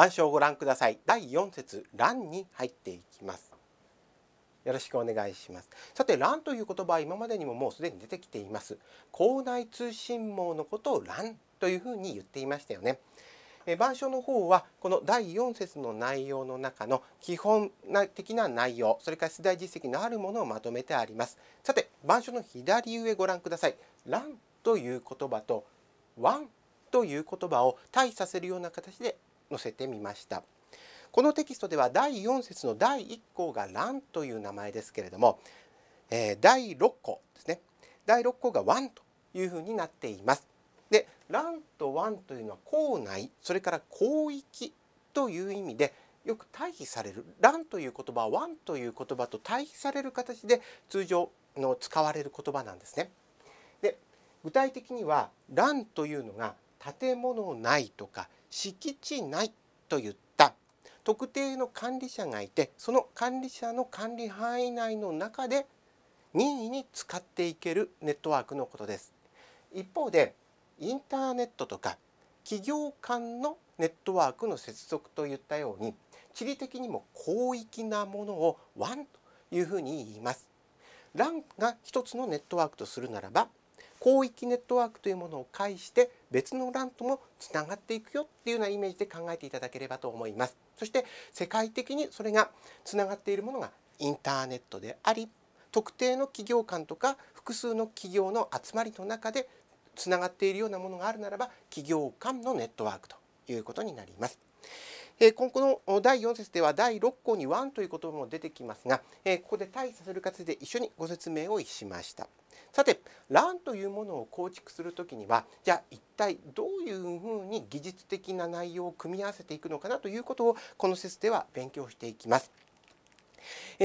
板書をご覧ください第4節欄に入っていきますよろしくお願いしますさて LAN という言葉は今までにももうすでに出てきています校内通信網のことを LAN というふうに言っていましたよね板書の方はこの第4節の内容の中の基本的な内容それから出題実績のあるものをまとめてありますさて板書の左上ご覧ください LAN という言葉と w a という言葉を対比させるような形で載せてみました。このテキストでは第4節の第1項が「欄」という名前ですけれども、えー、第6項ですね第6項が「1」というふうになっています。で「欄」と「1」というのは校内それから広域という意味でよく対比される「欄」という言葉は「ワン」という言葉と対比される形で通常の使われる言葉なんですね。で具体的には「欄」というのが建物内とか敷地内と言った特定の管理者がいてその管理者の管理範囲内の中で任意に使っていけるネットワークのことです一方でインターネットとか企業間のネットワークの接続といったように地理的にも広域なものを WAN というふうに言います LAN が一つのネットワークとするならば広域ネットワークというものを介して別の LAN ともつながっていくよっていうようなイメージで考えていただければと思います。そして世界的にそれがつながっているものがインターネットであり特定の企業間とか複数の企業の集まりの中でつながっているようなものがあるならば企業間のネットワークということになります。え今後の第4節では第6項に1という言葉も出てきますが、えここで対比させる形で一緒にご説明をしました。さて LAN というものを構築する時にはじゃあ一体どういうふうに技術的な内容を組み合わせていくのかなということをこの説では勉強していきます。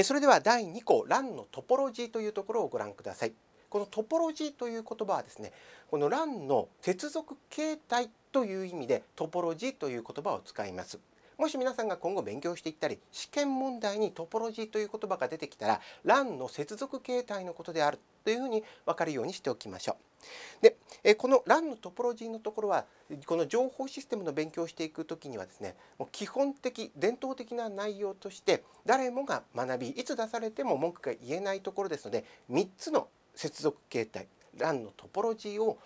それでは第2項 LAN のトポロジーというところをご覧ください。このトポロジーという言葉はですねこの LAN の接続形態という意味でトポロジーという言葉を使います。もし皆さんが今後勉強していったり試験問題にトポロジーという言葉が出てきたら LAN の接続形態のことであるというふうに分かるようにしておきましょう。でえこの LAN のトポロジーのところはこの情報システムの勉強をしていく時にはですねもう基本的伝統的な内容として誰もが学びいつ出されても文句が言えないところですので3つの接続形態 LAN のトポロジーを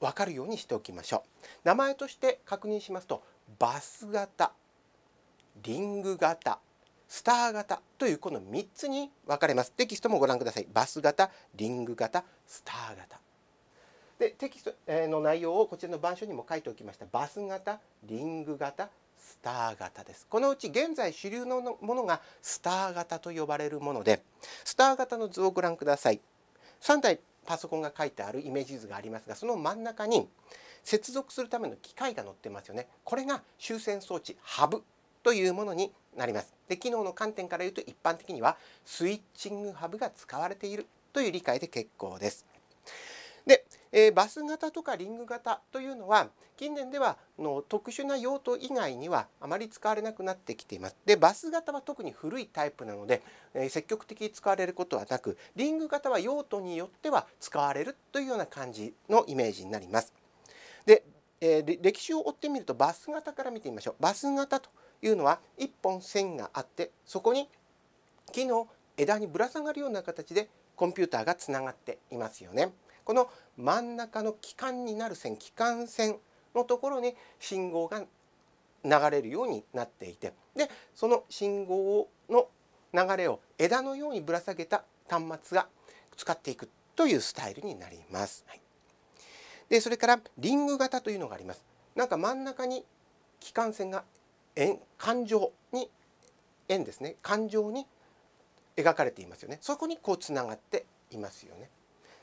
分かるようにしておきましょう。名前として確認しますとバス型リング型スター型というこの3つに分かれますテキストもご覧くださいバス型リング型スター型でテキストの内容をこちらの板書にも書いておきましたバス型リング型スター型ですこのうち現在主流のものがスター型と呼ばれるものでスター型の図をご覧ください3台パソコンが書いてあるイメージ図がありますがその真ん中に接続するための機械が載ってますよねこれが終戦装置ハブというものになります。で機能の観点から言うと一般的にはスイッチングハブが使われているという理解で結構です。で、えー、バス型とかリング型というのは近年ではの特殊な用途以外にはあまり使われなくなってきています。でバス型は特に古いタイプなので、えー、積極的に使われることはなくリング型は用途によっては使われるというような感じのイメージになります。で、えー、歴史を追ってみるとバス型から見てみましょう。バス型というのは1本線があってそこに木の枝にぶら下がるような形でコンピューターがつながっていますよね。この真ん中の気管になる線気管線のところに信号が流れるようになっていてでその信号の流れを枝のようにぶら下げた端末が使っていくというスタイルになります。はい、でそれからリング型というのがあります。なんか真ん中に気管線が円感情に円ですね感情に描かれていますよねそこにこうつながっていますよね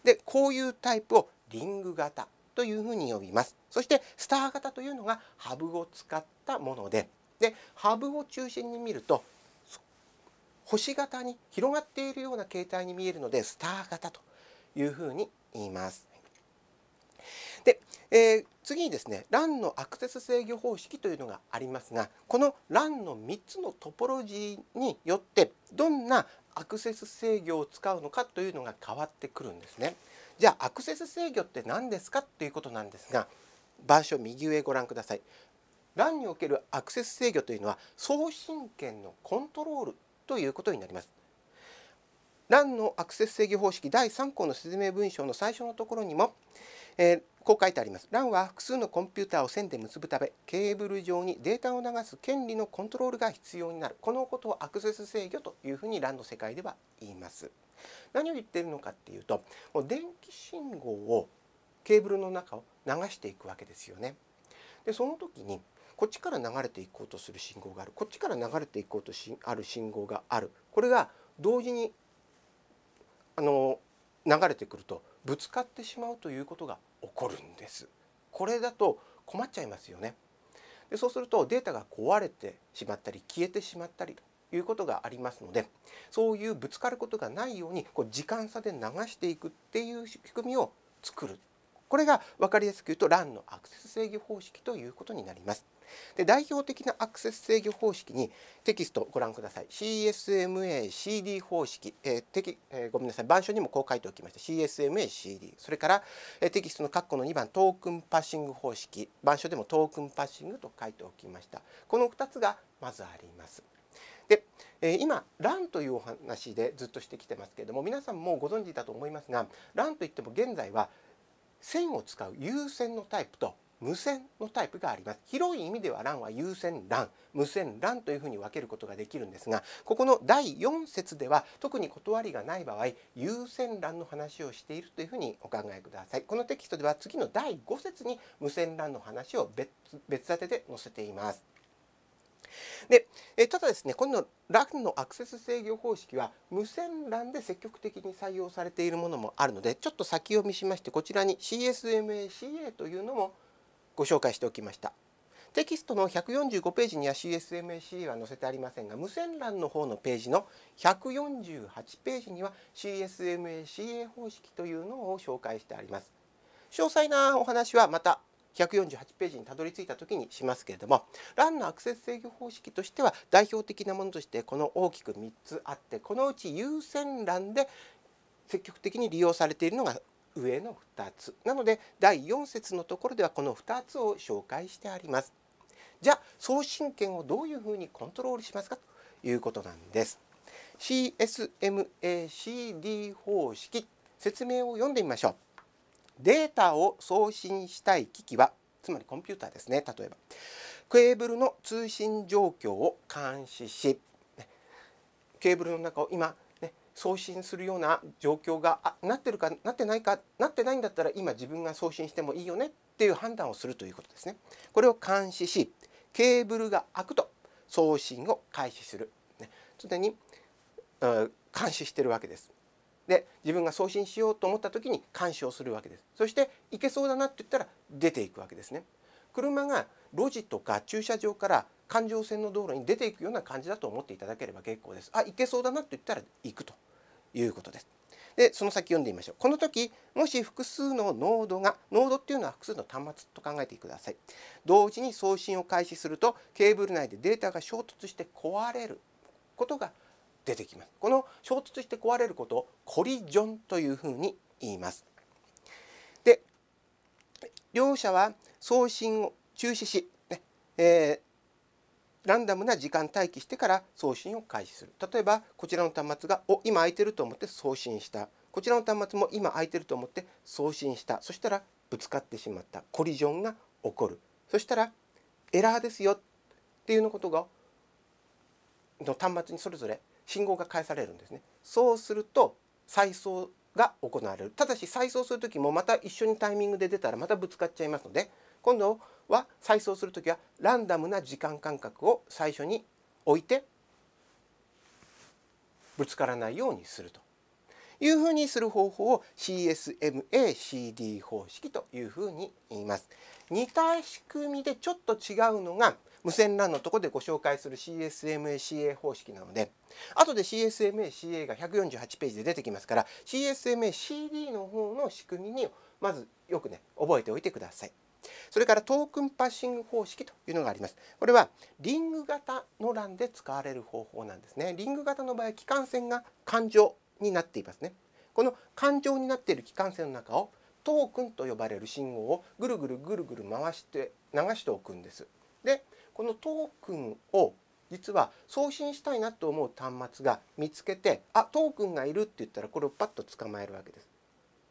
でこういうタイプをリング型というふうに呼びますそしてスター型というのがハブを使ったものででハブを中心に見ると星型に広がっているような形態に見えるのでスター型というふうに言いますで、えー、次にですね LAN のアクセス制御方式というのがありますがこの LAN の3つのトポロジーによってどんなアクセス制御を使うのかというのが変わってくるんですね。じゃあアクセス制御って何ですかということなんですが場所右上ご覧ください。LAN におけるアクセス制御というのは送信権のコントロールということになります。LAN のアクセス制御方式第3項の説明文章の最初のところにもえー、こう書いてあります LAN は複数のコンピューターを線で結ぶためケーブル上にデータを流す権利のコントロールが必要になるこのことをアクセス制御というふうに LAN の世界では言います何を言ってるのかっていうともう電気信号をケーブルの中を流していくわけですよねでその時にこっちから流れていこうとする信号があるこっちから流れていこうとしある信号があるこれが同時にあの流れてくるとぶつかってしまうということが起こるんですこれだと困っちゃいますよねでそうするとデータが壊れてしまったり消えてしまったりということがありますのでそういうぶつかることがないようにこう時間差で流していくっていう仕組みを作るこれが分かりやすく言うと LAN のアクセス制御方式ということになります。で代表的なアクセス制御方式にテキストをご覧ください CSMACD 方式、えーテキえー、ごめんなさい板書にもこう書いておきました CSMACD それから、えー、テキストの括弧の2番トークンパッシング方式板書でもトークンパッシングと書いておきましたこの2つがまずあります。で、え l 今ランというお話でずっとしてきてますけれども皆さんもご存知だと思いますがランといっても現在は線を使う優先のタイプと無線のタイプがあります広い意味では LAN は有線 LAN 無線 LAN というふうに分けることができるんですがここの第4節では特に断りがない場合有線 LAN の話をしているというふうにお考えくださいこのテキストでは次の第5節に無線 LAN の話を別別立てで載せていますでえただですねこの LAN のアクセス制御方式は無線 LAN で積極的に採用されているものもあるのでちょっと先読みしましてこちらに CSMACA というのもご紹介しておきました。テキストの145ページには CSMAC は載せてありませんが無線 LAN の方のページの148ページには CSMACA 方式というのを紹介してあります。詳細なお話はまた148ページにたどり着いた時にしますけれども LAN のアクセス制御方式としては代表的なものとしてこの大きく3つあってこのうち優先 LAN で積極的に利用されているのが上の2つなので第4節のところではこの2つを紹介してありますじゃあ送信権をどういうふうにコントロールしますかということなんです CSMACD 方式説明を読んでみましょうデータを送信したい機器はつまりコンピューターですね例えばケーブルの通信状況を監視しケーブルの中を今送信するような状況があなってるかなってないかなってないんだったら今自分が送信してもいいよねっていう判断をするということですね。これを監視しケーブルが開くと送信を開始する。ね、常に監視してるわけです。で自分が送信しようと思った時に監視をするわけです。そして行けそうだなって言ったら出ていくわけですね。車が路地とか駐車場から環状線の道路に出ていくような感じだと思っていただければ結構です。あ行けそうだなて言ったら行くということです。でその先読んでみましょう。この時もし複数のノードがノードっていうのは複数の端末と考えてください。同時に送信を開始するとケーブル内でデータが衝突して壊れることが出てきます。この衝突して壊れることをコリジョンというふうに言います。で両者は送信を中止し、ねえーランダムな時間待機してから送信を開始する例えばこちらの端末が「お今空いてる」と思って送信したこちらの端末も今空いてると思って送信したそしたらぶつかってしまったコリジョンが起こるそしたらエラーですよっていうのことがの端末にそれぞれ信号が返されるんですねそうすると再送が行われるただし再送する時もまた一緒にタイミングで出たらまたぶつかっちゃいますので今度は再送する時はランダムな時間間隔を最初に置いてぶつからないようにするというふうにする方法を CSMACD 方式というふうに言います。似た仕組みでちょっと違うのが無線 LAN のとこでご紹介する CSMACA 方式なので後で CSMACA が148ページで出てきますから CSMACD の方の仕組みにまずよくね覚えておいてください。それからトークンパッシング方式というのがあります。これはリング型の欄で使われる方法なんですね。リング型の場合、機関線が環状になっていますね。この環状になっている機関線の中をトークンと呼ばれる信号をぐるぐるぐるぐる回して流しておくんです。で、このトークンを実は送信したいなと思う端末が見つけてあトークンがいるって言ったらこれをパッと捕まえるわけです。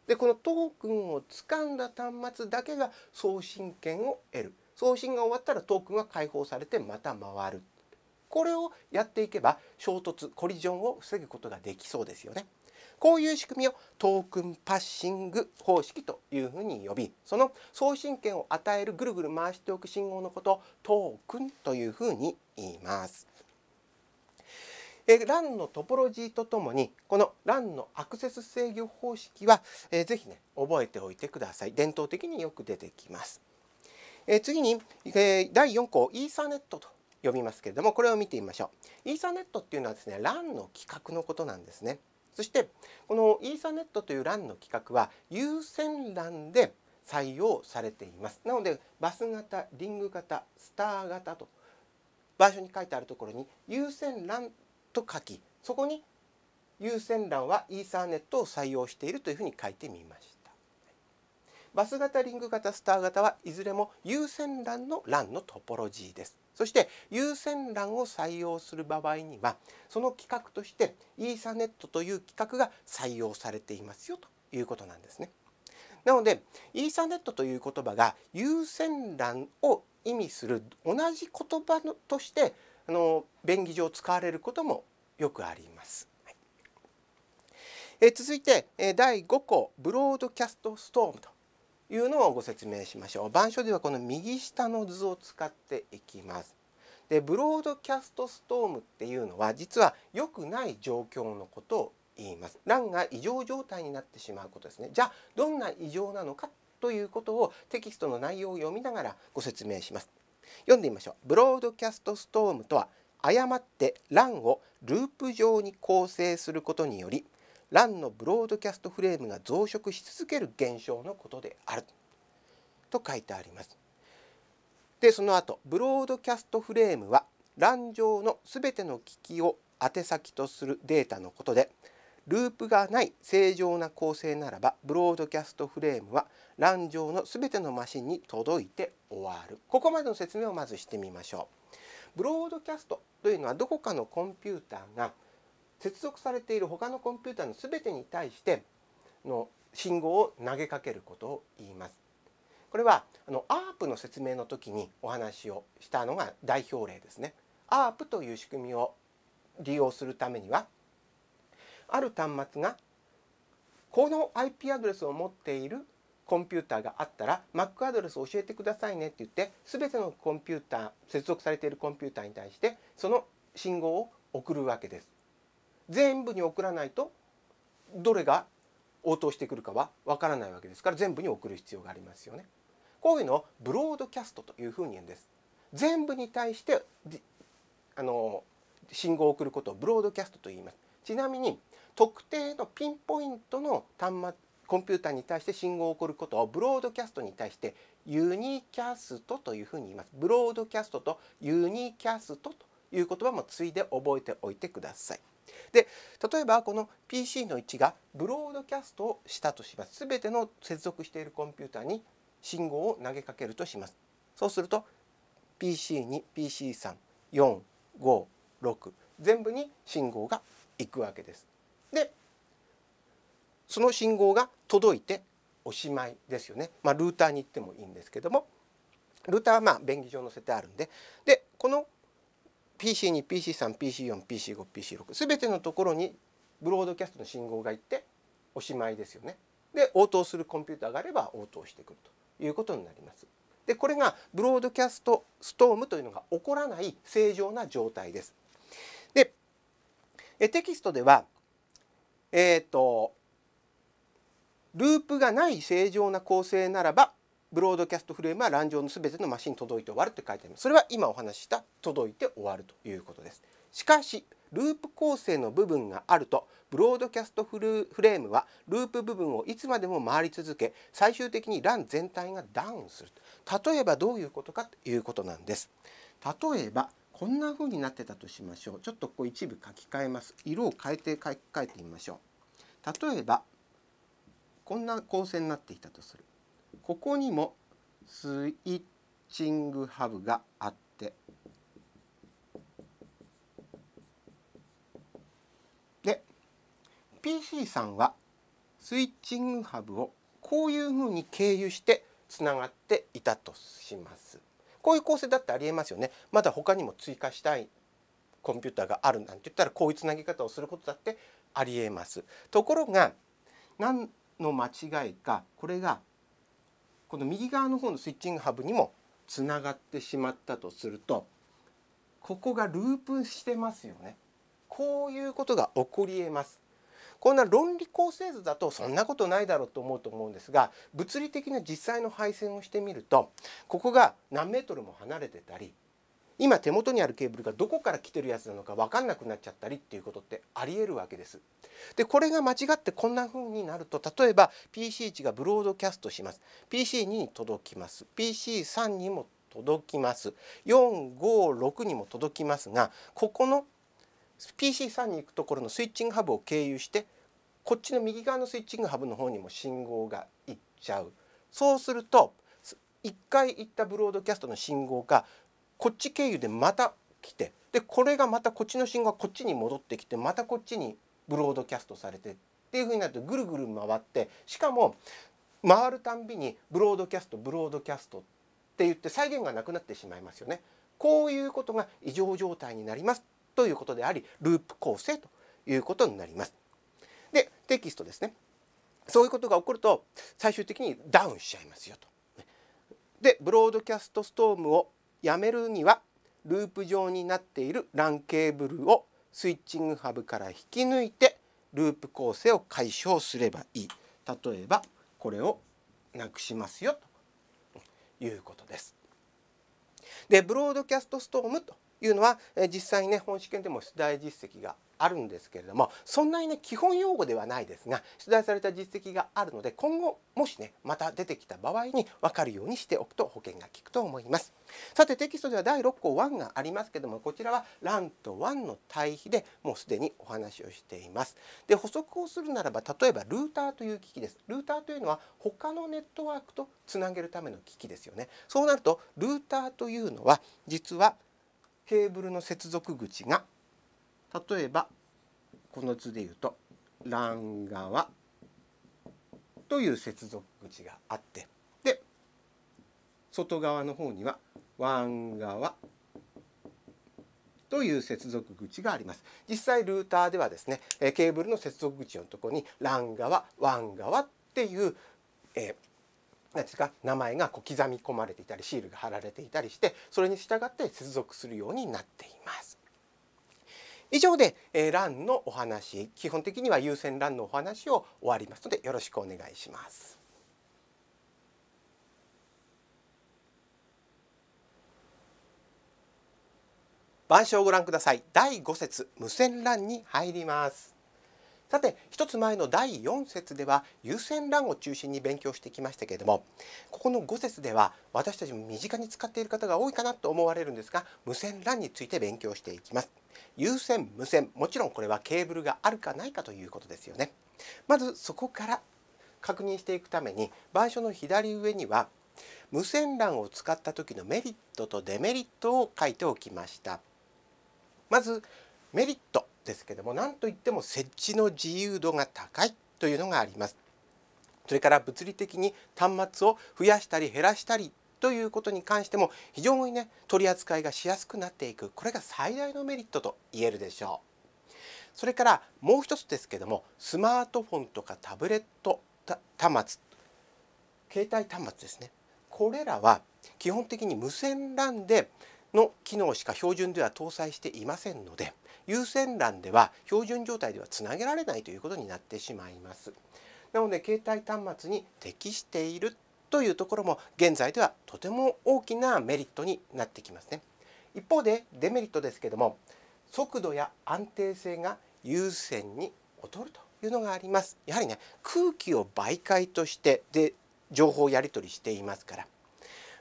でこのトークンを掴んだ端末だけが送信権を得る送信が終わったらトークンは解放されてまた回るこれをやっていけば衝突コリジョンを防ぐことができそうですよね。こういう仕組みをトークンパッシング方式というふうに呼びその送信権を与えるぐるぐる回しておく信号のことをトークンというふうに言います。え LAN のトポロジーとともにこの LAN のアクセス制御方式は、えー、ぜひね覚えておいてください伝統的によく出てきます、え次に、え第4項イーサネットと呼びますけれどもこれを見てみましょうイーサネットっていうのはですね LAN の規格のことなんですねそしてこのイーサネットという LAN の規格は有線 LAN で採用されていますなのでバス型リング型スター型と場所に書いてあるところに有線 LAN と書きそこに優先欄はイーサーネットを採用しているというふうに書いてみましたバス型リング型スター型はいずれも優先欄の欄のトポロジーですそして優先欄を採用する場合にはその規格としてイーサーネットという規格が採用されていますよということなんですね。なのでイーサーネットという言葉が優先欄を意味する同じ言葉のとしてあの便宜上使われることもよくあります。はい、え続いて、え第5項ブロードキャストストームというのをご説明しましょう。板書ではこの右下の図を使っていきます。でブロードキャストストームっていうのは実は良くない状況のことを言います。欄が異常状態になってしまうことですね。じゃあどんな異常なのかということをテキストの内容を読みながらご説明します。読んでみましょう。ブロードキャストストームとは誤って LAN をループ上に構成することにより LAN のブロードキャストフレームが増殖し続ける現象のことであると書いてあります。でその後ブロードキャストフレームは LAN 上のすべての機器を宛先とするデータのことでループがない正常な構成ならばブロードキャストフレームは LAN 上のすべてのマシンに届いて終わるここまでの説明をまずしてみましょうブロードキャストというのはどこかのコンピューターが接続されている他のコンピューターのすべてに対しての信号を投げかけることを言いますこれはあの ARP の説明の時にお話をしたのが代表例ですね ARP という仕組みを利用するためにはある端末がこの IP アドレスを持っているコンピューターがあったら Mac アドレスを教えてくださいねって言って全てのコンピューター接続されているコンピューターに対してその信号を送るわけです。全部に送らないとどれが応答してくるかはわからないわけですから全部に送る必要がありますよね。こういうのをブロードキャストというふうに言うんです。全部に対してあの信号を送ることをブロードキャストと言います。ちなみに特定のピンポイントの端末コンピューターに対して信号を送ることをブロードキャストに対してユニキャストというふうに言います。ブロードキャストとユニキャストという言葉もついで覚えておいてください。で例えばこの PC の位置がブロードキャストをしたとします。全ての接続しているコンピューターに信号を投げかけるとします。そうすると PC2、PC3、4、5、6全部に信号がいくわけです。でその信号が届いておしまいですよね、まあ、ルーターに行ってもいいんですけどもルーターはまあ便宜上載せてあるんででこの PC2PC3PC4PC5PC6 全てのところにブロードキャストの信号がいっておしまいですよね。で応答するコンピューターがあれば応答してくるということになります。でこれがブロードキャストストームというのが起こらない正常な状態です。でテキストではえー、とループがない正常な構成ならばブロードキャストフレームは欄上の全てのマシンに届いて終わると書いてありますそれは今お話しした届いて終わるということですしかしループ構成の部分があるとブロードキャストフルフレームはループ部分をいつまでも回り続け最終的に LAN 全体がダウンする例えばどういうことかということなんです例えばこんな風になってたとしましょうちょっとこう一部書き換えます色を変えて書き換えてみましょう例えばこんな構成になっていたとするここにもスイッチングハブがあってで PC さんはスイッチングハブをこういうふうに経由してつながっていたとします。こういう構成だってありえますよねまだ他にも追加したいコンピューターがあるなんて言ったらこういうつなぎ方をすることだってありえます。ところが何の間違いかこれがこの右側の方のスイッチングハブにもつながってしまったとするとここがループしてますよねこういうことが起こりえますこんな論理構成図だとそんなことないだろうと思うと思うんですが物理的な実際の配線をしてみるとここが何メートルも離れてたり今手元にあるケーブルがどこから来てるやつなのか分かんなくなっちゃったりっていうことってありえるわけです。でこれが間違ってこんな風になると例えば PC1 がブロードキャストします PC2 に届きます PC3 にも届きます456にも届きますがここの PC さんに行くところのスイッチングハブを経由してこっちの右側のスイッチングハブの方にも信号がいっちゃうそうすると1回行ったブロードキャストの信号がこっち経由でまた来てでこれがまたこっちの信号がこっちに戻ってきてまたこっちにブロードキャストされてっていう風になるとぐるぐる回ってしかも回るたんびにブロードキャストブロードキャストって言って再現がなくなってしまいますよね。こういうことが異常状態になりますということでありループ構成ということになります。でテキストですねそういうことが起こると最終的にダウンしちゃいますよと。でブロードキャストストームをやめるにはループ状になっている LAN ケーブルをスイッチングハブから引き抜いてループ構成を解消すればいい例えばこれをなくしますよということです。でブロードキャストストームというのは、え実際にね本試験でも出題実績があるんですけれどもそんなにね基本用語ではないですが出題された実績があるので今後もしねまた出てきた場合に分かるようにしておくと保険が効くと思いますさてテキストでは第6項1がありますけどもこちらはランと1の対比でもうすでにお話をしていますで補足をするならば例えばルーターという機器ですルーターというのは他のネットワークとつなげるための機器ですよねそうなるとルーターというのは実はケーブルの接続口が例えばこの図で言うと LAN 側という接続口があってで外側の方には WAN 側という接続口があります実際ルーターではですねケーブルの接続口のとこに LAN 側 WAN 側っていう、えー何ですか名前がこ刻み込まれていたりシールが貼られていたりしてそれに従って接続するようになっています。以上で、えー、LAN のお話基本的には優先 LAN のお話を終わりますのでよろしくお願いします。板書をご覧ください。第5節無線 LAN に入ります。さて一つ前の第4節では優先欄を中心に勉強してきましたけれどもここの5節では私たちも身近に使っている方が多いかなと思われるんですが無線 LAN について勉強していきます。有線無線もちろんこれはケーブルがあるかないかということですよね。まずそこから確認していくために板書の左上には無線 LAN を使った時のメリットとデメリットを書いておきました。まずメリットですけども何といっても設置の自由度が高いというのがあります。それから物理的に端末を増やしたり減らしたりということに関しても非常にね取り扱いがしやすくなっていくこれが最大のメリットと言えるでしょう。それからもう一つですけどもスマートフォンとかタブレット端末携帯端末ですねこれらは基本的に無線 LAN での機能しか標準では搭載していませんので優先欄では標準状態ではつなげられないということになってしまいます。なので携帯端末に適しているというところも現在ではとても大きなメリットになってきますね。一方でデメリットですけども速度や安定性が優先に劣るというのがあります。やはりね空気を媒介としてで情報をやり取りしていますから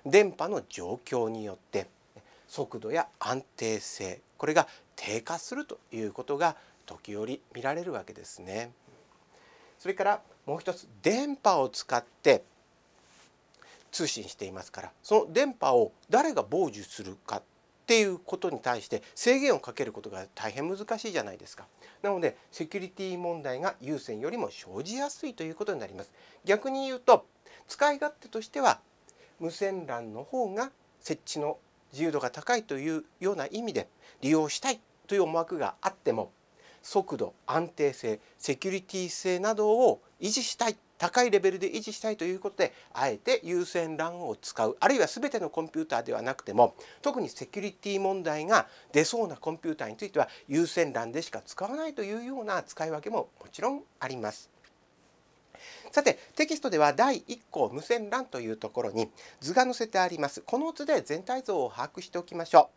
電波の状況によって速度や安定性これが低下するということが時折見られるわけですね。それからもう一つ電波を使って通信していますからその電波を誰が傍受するかっていうことに対して制限をかけることが大変難しいじゃないですか。なのでセキュリティ問題が優先よりも生じやすいということになります。逆に言うと使い勝手としては無線 LAN の方が設置の自由度が高いというような意味で利用したいという思惑があっても速度安定性セキュリティ性などを維持したい高いレベルで維持したいということであえて優先 LAN を使うあるいは全てのコンピューターではなくても特にセキュリティ問題が出そうなコンピューターについては優先 LAN でしか使わないというような使い分けももちろんあります。さてテキストでは第1項無線 LAN というところに図が載せてありますこの図で全体像を把握しておきましょ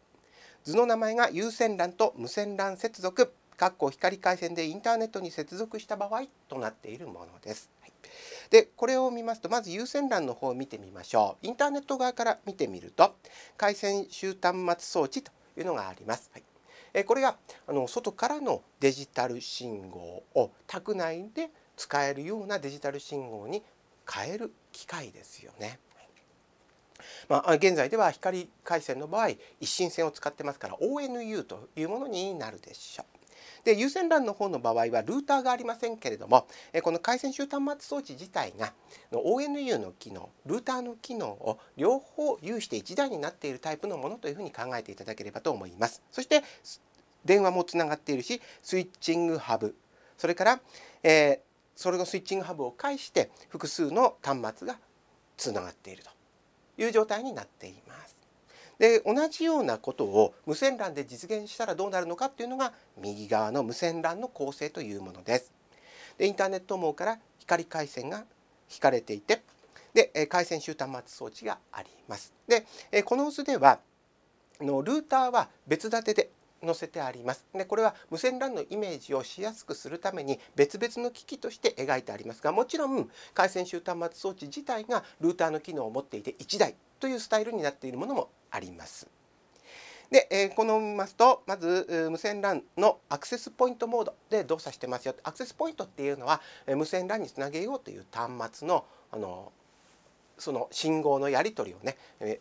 う図の名前が有線 LAN と無線 LAN 接続かっこ光回線でインターネットに接続した場合となっているものです。はい、でこれを見ますとまず有線 LAN の方を見てみましょう。インターネット側から見てみると回線終端末装置というのがあります。はいこれがあの外からのデジタル信号を宅内で使えるようなデジタル信号に変える機械ですよね。まあ、現在では光回線の場合一進線を使ってますから ONU というものになるでしょう。で有線 LAN の方の場合はルーターがありませんけれどもこの回線周端末装置自体が ONU の機能ルーターの機能を両方有して1台になっているタイプのものというふうに考えていただければと思います。そして電話もつながっているしスイッチングハブそれから、えーそれのスイッチングハブを介して複数の端末がつながっているという状態になっています。で同じようなことを無線 LAN で実現したらどうなるのかっていうのが右側の無線 LAN の構成というものです。でインターネット網から光回線が引かれていてで回線終端末装置があります。でこの図ではのルーターは別立てで載せてありますでこれは無線 LAN のイメージをしやすくするために別々の機器として描いてありますがもちろん回線集端末装置自体がルーターの機能を持っていて1台というスタイルになっているものもあります。で、えー、この見ますとまず無線 LAN のアクセスポイントモードで動作してますよアクセスポイントっていうのは、え無線 LAN につなげようという端末のあのその信号のやり取りをね、え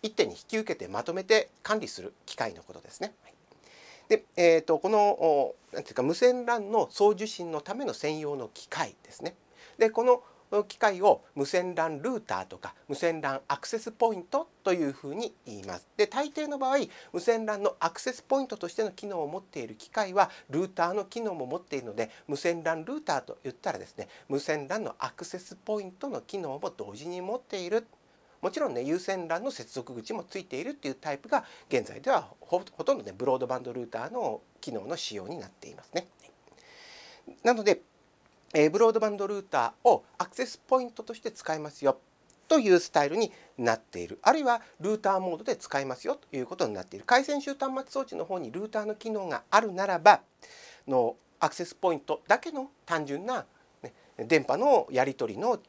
一手に引き受けてまとめて管理する機械のことですね。はいで、えーと、このなんていうか無線 LAN の送受信のための専用の機械ですね。でこの機械を無線 LAN ルーターとか無線 LAN アクセスポイントというふうに言います。で大抵の場合無線 LAN のアクセスポイントとしての機能を持っている機械はルーターの機能も持っているので無線 LAN ルーターと言ったらですね無線 LAN のアクセスポイントの機能も同時に持っているもちろんね有線 LAN の接続口もついているっていうタイプが現在ではほとんどねブロードバンドルーターの機能の仕様になっていますね。なので、えー、ブロードバンドルーターをアクセスポイントとして使いますよというスタイルになっているあるいはルーターモードで使えますよということになっている回線周端末装置の方にルーターの機能があるならばのアクセスポイントだけの単純な、ね、電波のやり取りの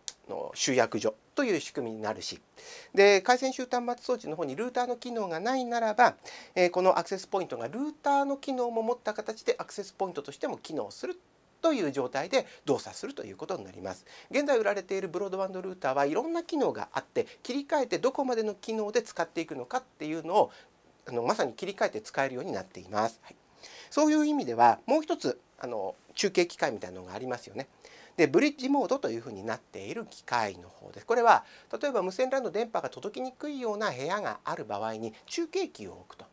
集約所という仕組みになるしで回線終端末装置の方にルーターの機能がないならば、えー、このアクセスポイントがルーターの機能も持った形でアクセスポイントとしても機能するという状態で動作するということになります現在売られているブロードバンドルーターはいろんな機能があって切り替えてどこまでの機能で使っていくのかっていうのをあのまさに切り替えて使えるようになっています、はい、そういう意味ではもう一つあの中継機械みたいなのがありますよねでブリッジモードというふうになっている機械の方ですこれは例えば無線 LAN の電波が届きにくいような部屋がある場合に中継機を置くと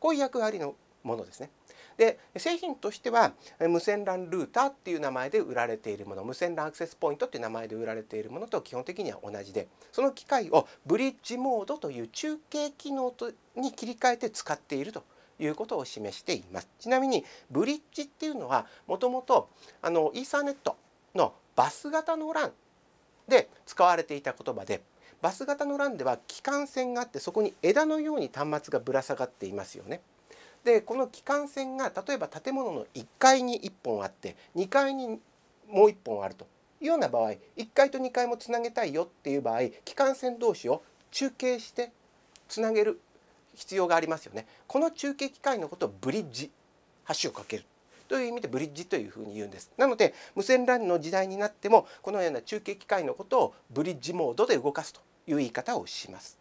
こういう役割のものですね。で製品としては無線 LAN ルーターっていう名前で売られているもの無線 LAN アクセスポイントっていう名前で売られているものと基本的には同じでその機械をブリッジモードという中継機能とに切り替えて使っているということを示していますちなみにブリッジっていうのはもともとあのイーサーネットのバス型の欄で使われていた言葉でバス型の欄では機関線があってそこに枝のように端末がぶら下がっていますよね。でこの機関線が例えば建物の1階に1本あって2階にもう1本あるというような場合1階と2階もつなげたいよっていう場合機関線同士を中継してつなげる必要がありますよね。この中継機械のことをブリッジ橋をかけるという意味でブリッジというふうに言うんですなので無線 LAN の時代になってもこのような中継機械のことをブリッジモードで動かすという言い方をします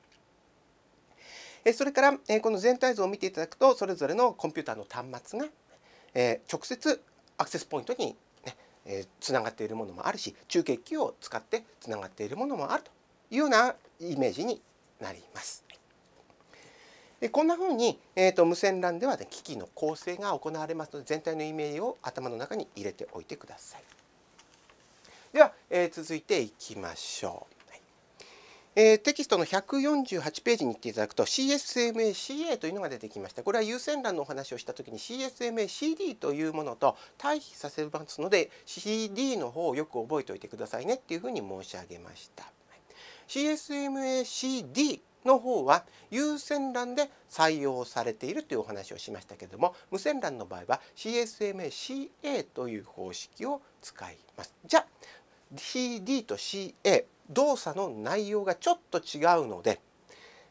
それからこの全体像を見ていただくとそれぞれのコンピューターの端末が直接アクセスポイントにつながっているものもあるし中継機を使ってつながっているものもあるというようなイメージになります。でこんなふうに、えーと、無線 LAN では、ね、機器の構成が行われますので全体のイメージを頭の中に入れておいてください。では、えー、続いていきましょう。えー、テキストの148ページに行っていただくと CSMA-CA というのが出てきましたこれは有線欄のお話をした時に CSMA-CD というものと対比させますので CD の方をよく覚えておいてくださいねっていうふうに申し上げました。CSMA-CD の方は有線 LAN で採用されているというお話をしましたけれども無線 LAN の場合は CSMA-CA という方式を使います。じゃあ CD と CA 動作の内容がちょっと違うので、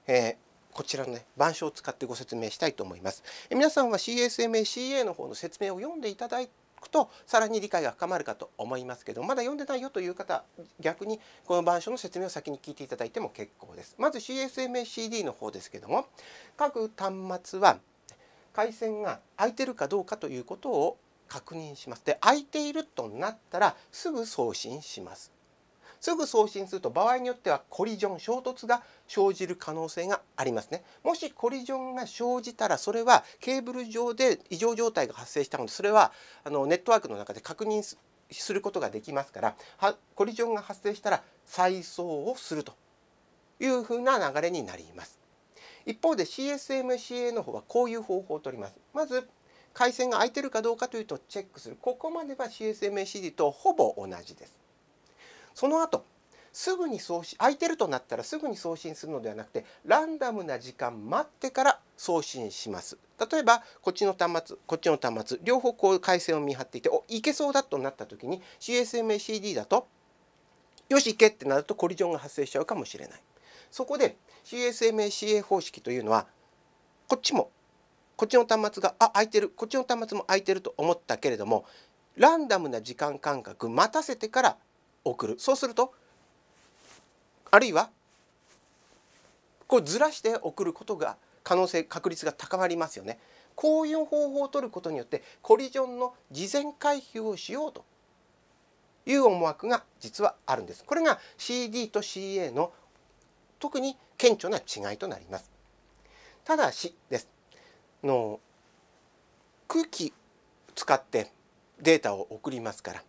えーこちらのね、板書を使ってご説明したいと思います。皆さんは CSMA-CA の方の説明を読んでいただいてくとさらに理解が深まるかと思いますけどまだ読んでないよという方逆にこの板書の説明を先に聞いていただいても結構です。まず CSMACD の方ですけども各端末は回線が空いてるかどうかということを確認します。で空いているとなったらすぐ送信します。すぐ送信すると場合によってはコリジョン衝突が生じる可能性がありますねもしコリジョンが生じたらそれはケーブル上で異常状態が発生したのでそれはあのネットワークの中で確認することができますからコリジョンが発生したら再送をするというふうな流れになります一方で CSMCA の方はこういう方法をとりますまず回線が空いてるかどうかというとチェックするここまでは c s m c d とほぼ同じですその後すぐに送信空いてるとなったらすぐに送信するのではなくてランダムな時間待ってから送信します例えばこっちの端末こっちの端末両方こう回線を見張っていておいけそうだとなった時に CSMACD だとよし行けってなるとコリジョンが発生しちゃうかもしれない。そこで CSMACA 方式というのはこっちもこっちの端末があ空いてるこっちの端末も空いてると思ったけれどもランダムな時間間隔待たせてから送るそうするとあるいはこうずらして送ることが可能性確率が高まりますよね。こういう方法を取ることによってコリジョンの事前回避をしようという思惑が実はあるんです。これが CD と CA の特に顕著な違いとなります。ただしですの空気使ってデータを送りますから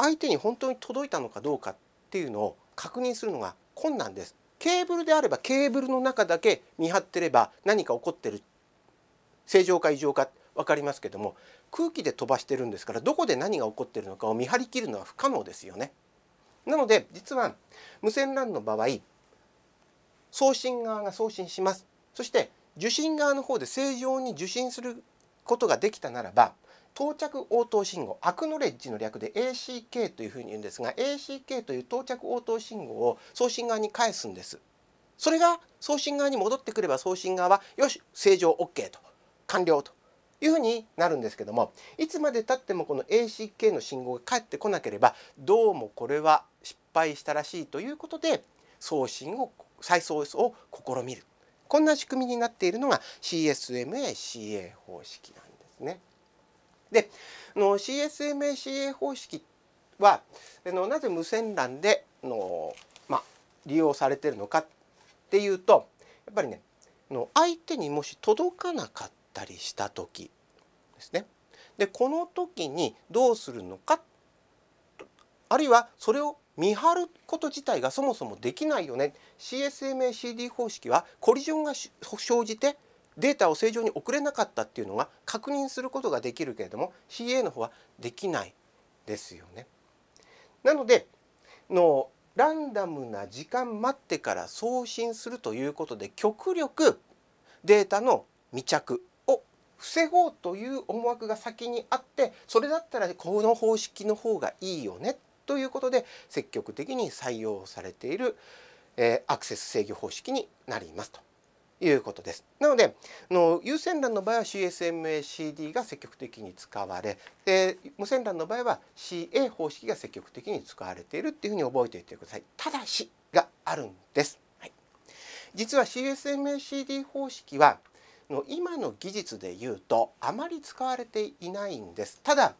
相手に本当に届いたのかどうかっていうのを確認するのが困難です。ケーブルであればケーブルの中だけ見張ってれば何か起こってる正常か異常か分かりますけども空気で飛ばしてるんですからどこで何が起こってるのかを見張り切るのは不可能ですよね。なので実は無線 LAN の場合送信側が送信しますそして受信側の方で正常に受信することができたならば到着応答信号アクノレッジの略で ACK というふうに言うんですが ACK という到着応答信号を送信側に返すんですそれが送信側に戻ってくれば送信側はよし正常 OK と完了というふうになるんですけどもいつまでたってもこの ACK の信号が返ってこなければどうもこれは失敗したらしいということで送信を再送を試みるこんな仕組みになっているのが CSMACA 方式なんですね。で CSMACA 方式はなぜ無線 LAN での、まあ、利用されてるのかっていうとやっぱりね相手にもし届かなかったりした時ですね。でこの時にどうするのかあるいはそれを見張ること自体がそもそもできないよね CSMACD 方式はコリジョンが生じてデータを正常に送れなかったっていうのが確認することができるけれども CA の方はできないですよね。なのでのランダムな時間待ってから送信するということで極力データの未着を防ごうという思惑が先にあってそれだったらこの方式の方がいいよねということで積極的に採用されている、えー、アクセス制御方式になりますと。いうことです。なのでの有線 LAN の場合は CSMACD が積極的に使われで無線 LAN の場合は CA 方式が積極的に使われているっていうふうに覚えておいてください。ただしがあるんです。はい、実は CSMACD 方式はの今の技術でいうとあまり使われていないんです。ただ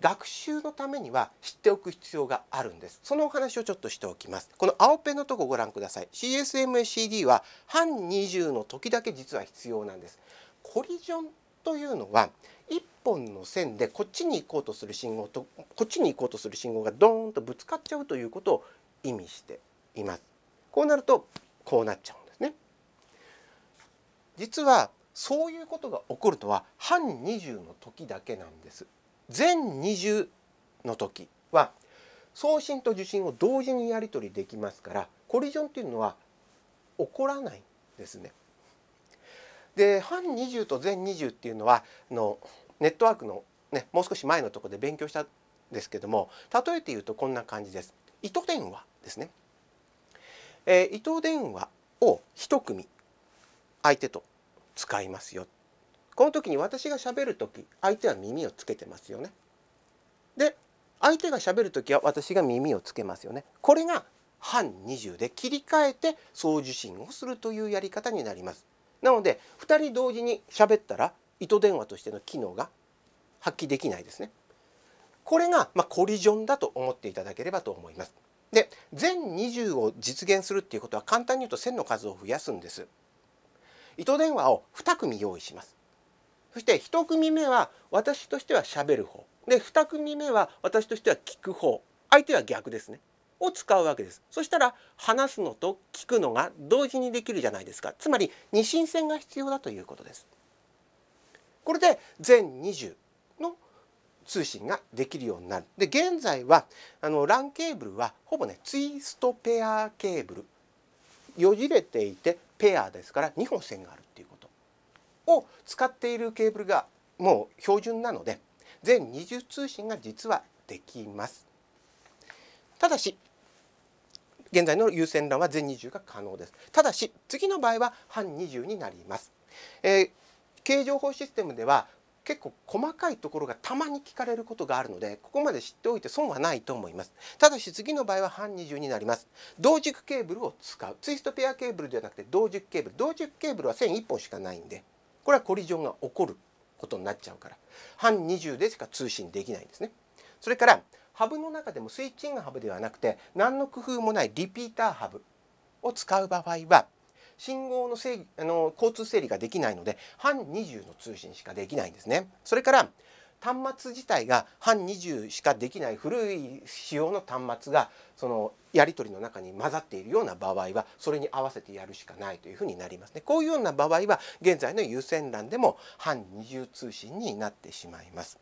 学習のためには知っておく必要があるんですそのお話をちょっとしておきますこの青ペンのとこご覧ください CSMACD は半20の時だけ実は必要なんですコリジョンというのは1本の線でこっちに行こうとする信号とこっちに行こうとする信号がドーンとぶつかっちゃうということを意味していますこうなるとこうなっちゃうんですね実はそういうことが起こるとは半20の時だけなんです全20の時は送信と受信を同時にやり取りできますからコリジョンというのは起こらないんですね。で半20と全20っていうのはあのネットワークの、ね、もう少し前のところで勉強したんですけども例えて言うとこんな感じです。糸電話ですね、えー、糸電話を一組相手と使いますよこの時に私がしゃべる時相手は耳をつけてますよね。で相手がしゃべる時は私が耳をつけますよね。これが半二重で切り替えて送受信をするというやり方になります。なので2人同時に喋ったら糸電話としての機能が発揮できないですね。これが、まあ、コリジョンだと思っていただければと思います。で全二重を実現するっていうことは簡単に言うと線の数を増やすんです。糸電話を2組用意します。そして1組目は私としてはしゃべる方で2組目は私としては聞く方相手は逆ですねを使うわけですそしたら話すのと聞くのが同時にできるじゃないですかつまり二進線が必要だということですこれで全20の通信ができるようになるで現在はあの LAN ケーブルはほぼねツイストペアケーブルよじれていてペアですから2本線があるっていうことを使っているケーブルがもう標準なので全20通信が実はできます。ただし現在の有線 LAN は全20が可能です。ただし次の場合は半20になります。えー、営情報システムでは結構細かいところがたまに聞かれることがあるのでここまで知っておいて損はないと思いますただし次の場合は半20になります同軸ケーブルを使うツイストペアケーブルではなくて同軸ケーブル同軸ケーブルは線1本しかないんでこれはコリジョンが起こることになっちゃうから半20でしか通信できないんですね。それからハブの中でもスイッチングハブではなくて何の工夫もないリピーターハブを使う場合は信号の整あの交通整理ができないので半20の通信しかできないんですね。それから端末自体が半20しかできない古い仕様の端末がそのやり取りの中に混ざっているような場合はそれに合わせてやるしかないというふうになりますね。こういうような場合は現在の有線 LAN でも半二重通信になってしまいます。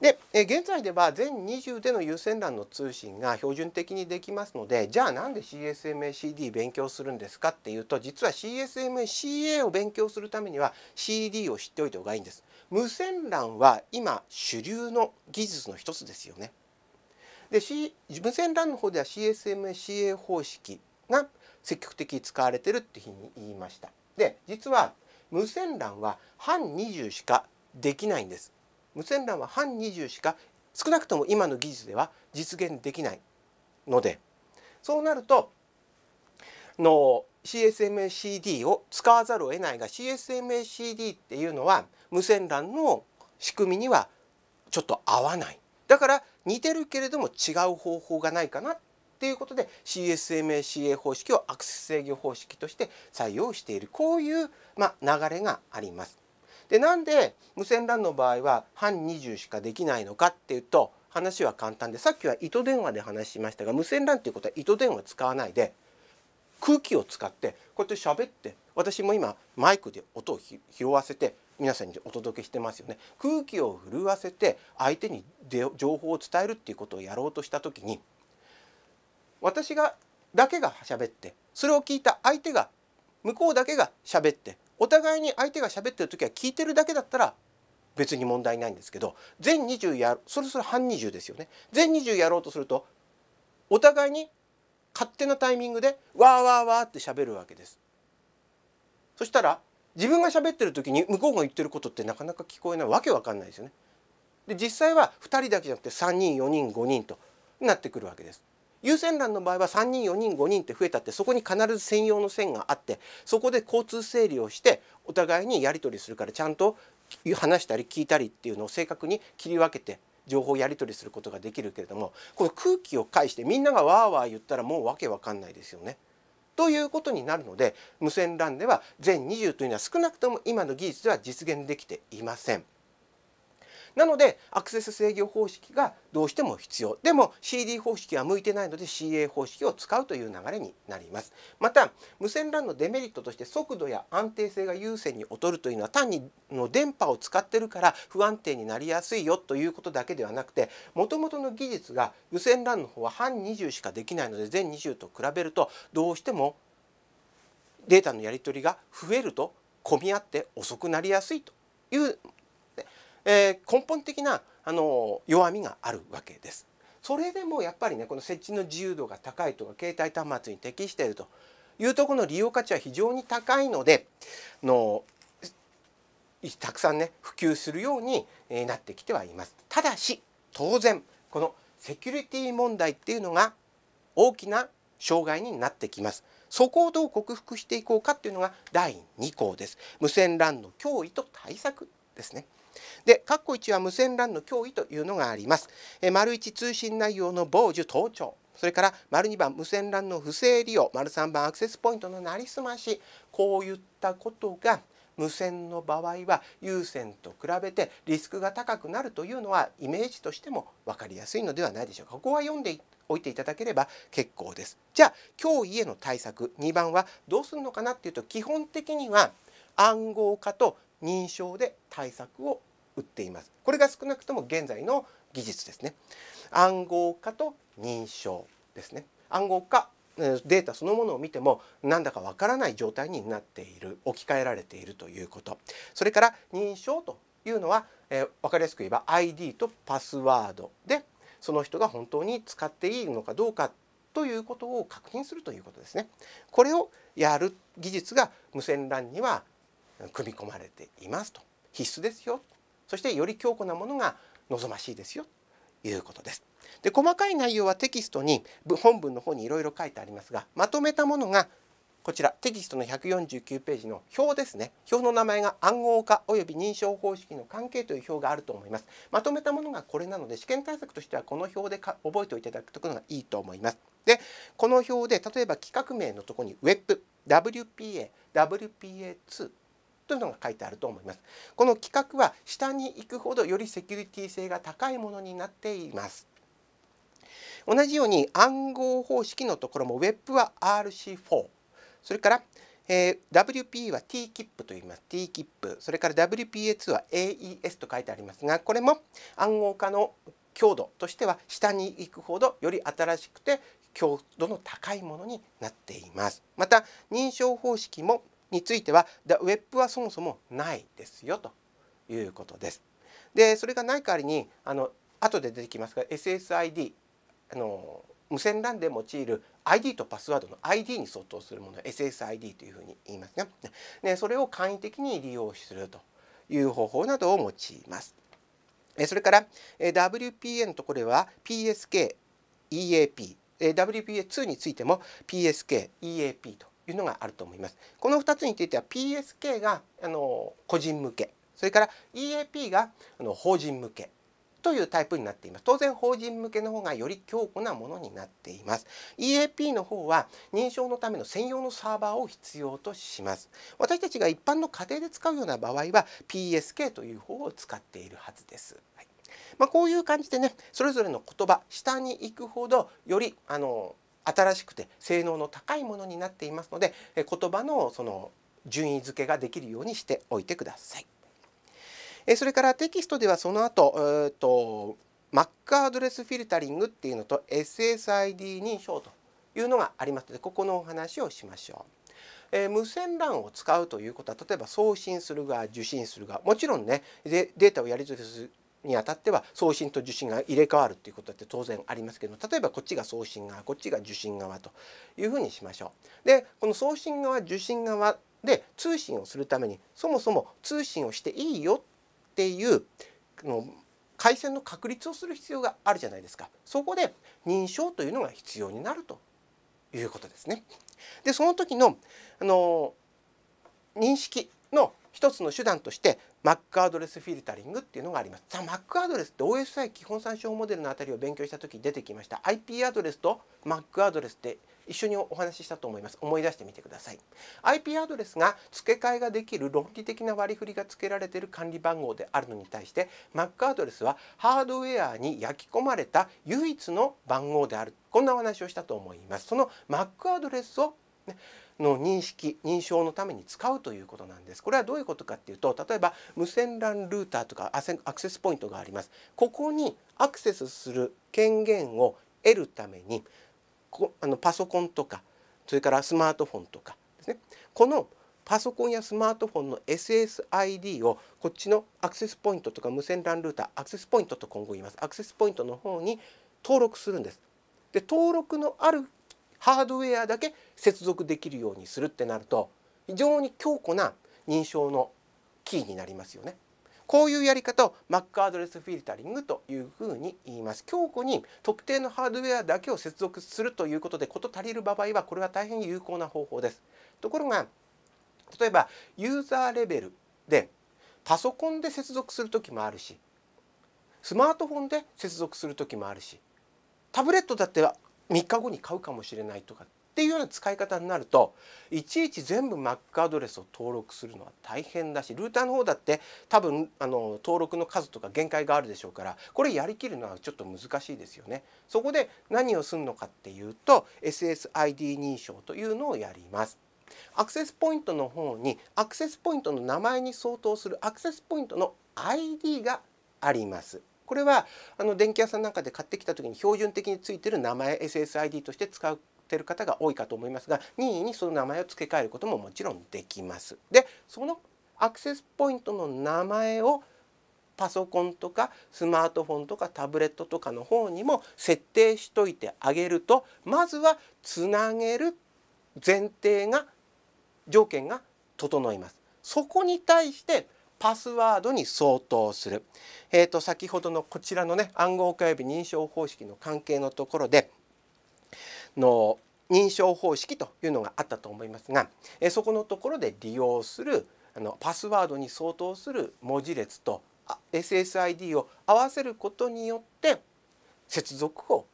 で現在では全20での有線 LAN の通信が標準的にできますのでじゃあなんで CSMACD 勉強するんですかっていうと実は CSMACA を勉強するためには CD を知っておいた方がいいんです。無線 LAN は今主流の技術の一つですよね。で、C、無線 LAN の方では c s m c a 方式が積極的に使われてるっていうふうに言いました。で実は無線 LAN は半20しかできないんです。無線 LAN は半20しか少なくとも今の技術では実現できないのでそうなるとの CSMACD を使わざるを得ないが CSMACD っていうのは無線 LAN の仕組みにはちょっと合わないだから似てるけれども違う方法がないかなっていうことで CSMACA 方式をアクセス制御方式として採用しているこういう、まあ、流れがあります。でなんで無線 LAN の場合は半20しかできないのかっていうと話は簡単でさっきは糸電話で話しましたが無線 LAN っていうことは糸電話使わないで空気を使ってこうやって喋って私も今マイクで音を拾わせて皆さんにお届けしてますよね空気を震わせて相手に情報を伝えるっていうことをやろうとした時に私がだけが喋ってそれを聞いた相手が向こうだけが喋ってお互いに相手が喋ってる時は聞いてるだけだったら別に問題ないんですけど全20やそれそれ半20ですよね全20やろうとするとお互いに勝手なタイミングでわーわーわーって喋るわけですそしたら自分が喋ってる時に向こうが言ってることってなかなか聞こえないわけわかんないですよね。で実際は2人だけじゃなくて3人4人5人となってくるわけです。優先欄の場合は3人4人5人って増えたってそこに必ず専用の線があってそこで交通整理をしてお互いにやり取りするからちゃんと話したり聞いたりっていうのを正確に切り分けて情報やり取りすることができるけれどもこの空気を介してみんながわーわー言ったらもうわけわかんないですよね。ということになるので無線 LAN では全20というのは少なくとも今の技術では実現できていません。なのでアクセス制御方式がどうしても必要でも CD 方式は向いてないので CA 方式を使うという流れになりますまた無線 LAN のデメリットとして速度や安定性が優先に劣るというのは単にの電波を使ってるから不安定になりやすいよということだけではなくてもともとの技術が無線 LAN の方は半20しかできないので全20と比べるとどうしてもデータのやり取りが増えると混み合って遅くなりやすいというえー、根本的なあの弱みがあるわけです。それでもやっぱりねこの設置の自由度が高いとか携帯端末に適しているというところの利用価値は非常に高いのでのたくさんね普及するようになってきてはいます。ただし当然このセキュリティ問題っていうのが大きな障害になってきます。そこをどう克服していこうかっていうのが第2項です。無線 LAN の脅威と対策ですね。で、括弧1は無線 LAN の脅威というのがあります。え丸1通信内容の傍受盗聴それから丸2番無線 LAN の不正利用丸3番アクセスポイントのなりすましこういったことが無線の場合は有線と比べてリスクが高くなるというのはイメージとしても分かりやすいのではないでしょうか。ここは読んでおいていただければ結構です。じゃあ脅威への対策2番はどうするのかなっていうと基本的には暗号化と認証で対策を打っていますこれが少なくとも現在の技術ですね暗号化と認証ですね暗号化データそのものを見てもなんだかわからない状態になっている置き換えられているということそれから認証というのは、えー、かりやすく言えば ID とパスワードでその人が本当に使っていいのかどうかということを確認するということですね。これをやる技術が無線 LAN には組み込まれていますと必須ですよそしてより強固なものが望ましいですよということです。で細かい内容はテキストに本文の方にいろいろ書いてありますがまとめたものがこちらテキストの149ページの表ですね表の名前が暗号化及び認証方式の関係という表があると思いますまとめたものがこれなので試験対策としてはこの表で覚えておいていただくのがいいと思いますでこの表で例えば企画名のところに WebWPAWPA2 というのが書いてあると思います。この規格は下に行くほどよりセキュリティ性が高いものになっています。同じように暗号方式のところも Web は RC4 それから、えー、WP は TKIP と言います TKIP それから WPA2 は AES と書いてありますがこれも暗号化の強度としては下に行くほどより新しくて強度の高いものになっています。また認証方式もについてはウェブはそもそもないですよということです。でそれがない代わりにあの後で出てきますが SSID あの無線 LAN で用いる ID とパスワードの ID に相当するもの SSID というふうに言いますが、ね、ね、それを簡易的に利用するという方法などを用います。それから WPA のところでは PSK、EAP、WPA2 についても PSK、EAP というのがあると思います。この2つについては PSK があの個人向けそれから EAP があの法人向けというタイプになっています当然法人向けの方がより強固なものになっています EAP の方は認証のための専用のサーバーを必要とします私たちが一般の家庭で使うような場合は PSK という方を使っているはずです、はいまあ、こういう感じでねそれぞれの言葉下に行くほどよりあの新しくて性能の高いものになっていますので言葉のその順位付けができるようにしておいてください。それからテキストではその後、えーと、と Mac アドレスフィルタリングっていうのと SSID 認証というのがありますのでここのお話をしましょう。えー、無線 LAN を使うということは例えば送信する側受信する側もちろんねデータをやり取りするにあたっては送信と受信が入れ替わるっていうことって当然ありますけど例えばこっちが送信側こっちが受信側というふうにしましょう。でこの送信側受信側で通信をするためにそもそも通信をしていいよっていうの回線の確立をする必要があるじゃないですか。そこで認証というのが必要になるということですね。でその時のあの認識の一つの手段として Mac アドレスフィルタリングっていうのがあります。さあ Mac アドレスって OSI 基本参照モデルのあたりを勉強した時出てきました IP アドレスと Mac アドレスって一緒にお話ししたと思います思い出してみてください IP アドレスが付け替えができる論理的な割り振りが付けられている管理番号であるのに対して Mac アドレスはハードウェアに焼き込まれた唯一の番号であるこんなお話をしたと思いますその Mac アドレスを、ねの認識認証のために使うということなんですこれはどういうことかっていうと例えば無線 LAN ルーターとかアクセスポイントがありますここにアクセスする権限を得るためにこあのパソコンとかそれからスマートフォンとかですねこのパソコンやスマートフォンの SSID をこっちのアクセスポイントとか無線 LAN ルーターアクセスポイントと今後言いますアクセスポイントの方に登録するんです。で登録のあるハードウェアだけ接続できるようにするってなると非常に強固な認証のキーになりますよね。こういうやり方を Mac アドレスフィルタリングというふうに言います。強固に特定のハードウェアだけを接続するということで事足りる場合はこれは大変有効な方法です。ところが例えばユーザーレベルでパソコンで接続する時もあるしスマートフォンで接続する時もあるしタブレットだっては3日後に買うかもしれないとかっていうような使い方になるといちいち全部 Mac アドレスを登録するのは大変だしルーターの方だって多分あの登録の数とか限界があるでしょうからこれやりきるのはちょっと難しいですよね。そこで何をするのかっていうと SSID 認証というのをやります。アクセスポイントの方にアクセスポイントの名前に相当するアクセスポイントの ID があります。これはあの電気屋さんなんかで買ってきた時に標準的についてる名前 SSID として使ってる方が多いかと思いますが任意にその名前を付け替えることももちろんできます。でそのアクセスポイントの名前をパソコンとかスマートフォンとかタブレットとかの方にも設定しといてあげるとまずはつなげる前提が条件が整います。そこに対してパスワードに相当する、えーと、先ほどのこちらのね暗号化及び認証方式の関係のところでの認証方式というのがあったと思いますが、えー、そこのところで利用するあのパスワードに相当する文字列と SSID を合わせることによって接続を、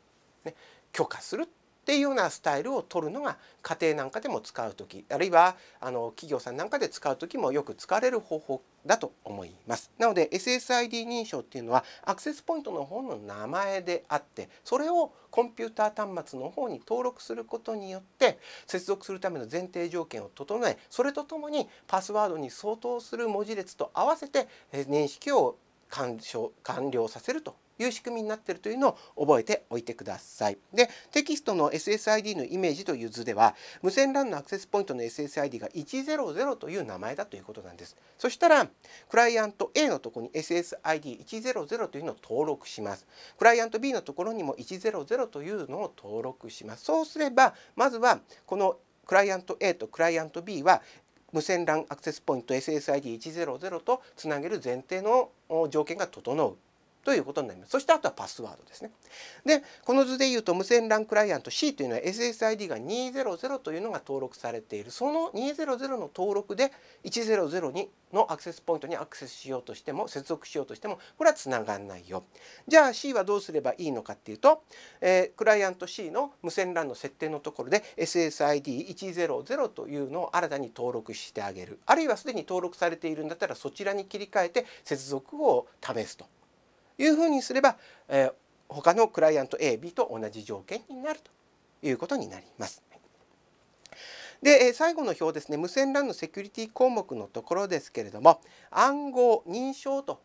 ね、許可するっていうようなスタイルを取るのが家庭なんかでも使う時あるいはあの企業さんなんかで使う時もよく使われる方法だと思います。なので SSID 認証っていうのはアクセスポイントの方の名前であってそれをコンピューター端末の方に登録することによって接続するための前提条件を整えそれとともにパスワードに相当する文字列と合わせて認識を完了させるという仕組みになっているというのを覚えておいてください。でテキストの SSID のイメージという図では無線 LAN のアクセスポイントの SSID が100という名前だということなんです。そしたらクライアント A のところに SSID100 というのを登録します。クライアント B のところにも100というのを登録します。そうすればまずはこのクライアント A とクライアント B は無線 LAN アクセスポイント SSID100 とつなげる前提の条件が整うということになります。そしてあとはパスワードですね。でこの図でいうと無線 LAN クライアント C というのは SSID が200というのが登録されているその200の登録で100のアクセスポイントにアクセスしようとしても接続しようとしてもこれはつながんないよ。じゃあ C はどうすればいいのかっていうと、えー、クライアント C の無線 LAN の設定のところで SSID100 というのを新たに登録してあげるあるいはすでに登録されているんだったらそちらに切り替えて接続を試すと。いうふうにすれば、えー、他のクライアント AB と同じ条件になるということになります。で最後の表ですね無線 LAN のセキュリティ項目のところですけれども暗号認証と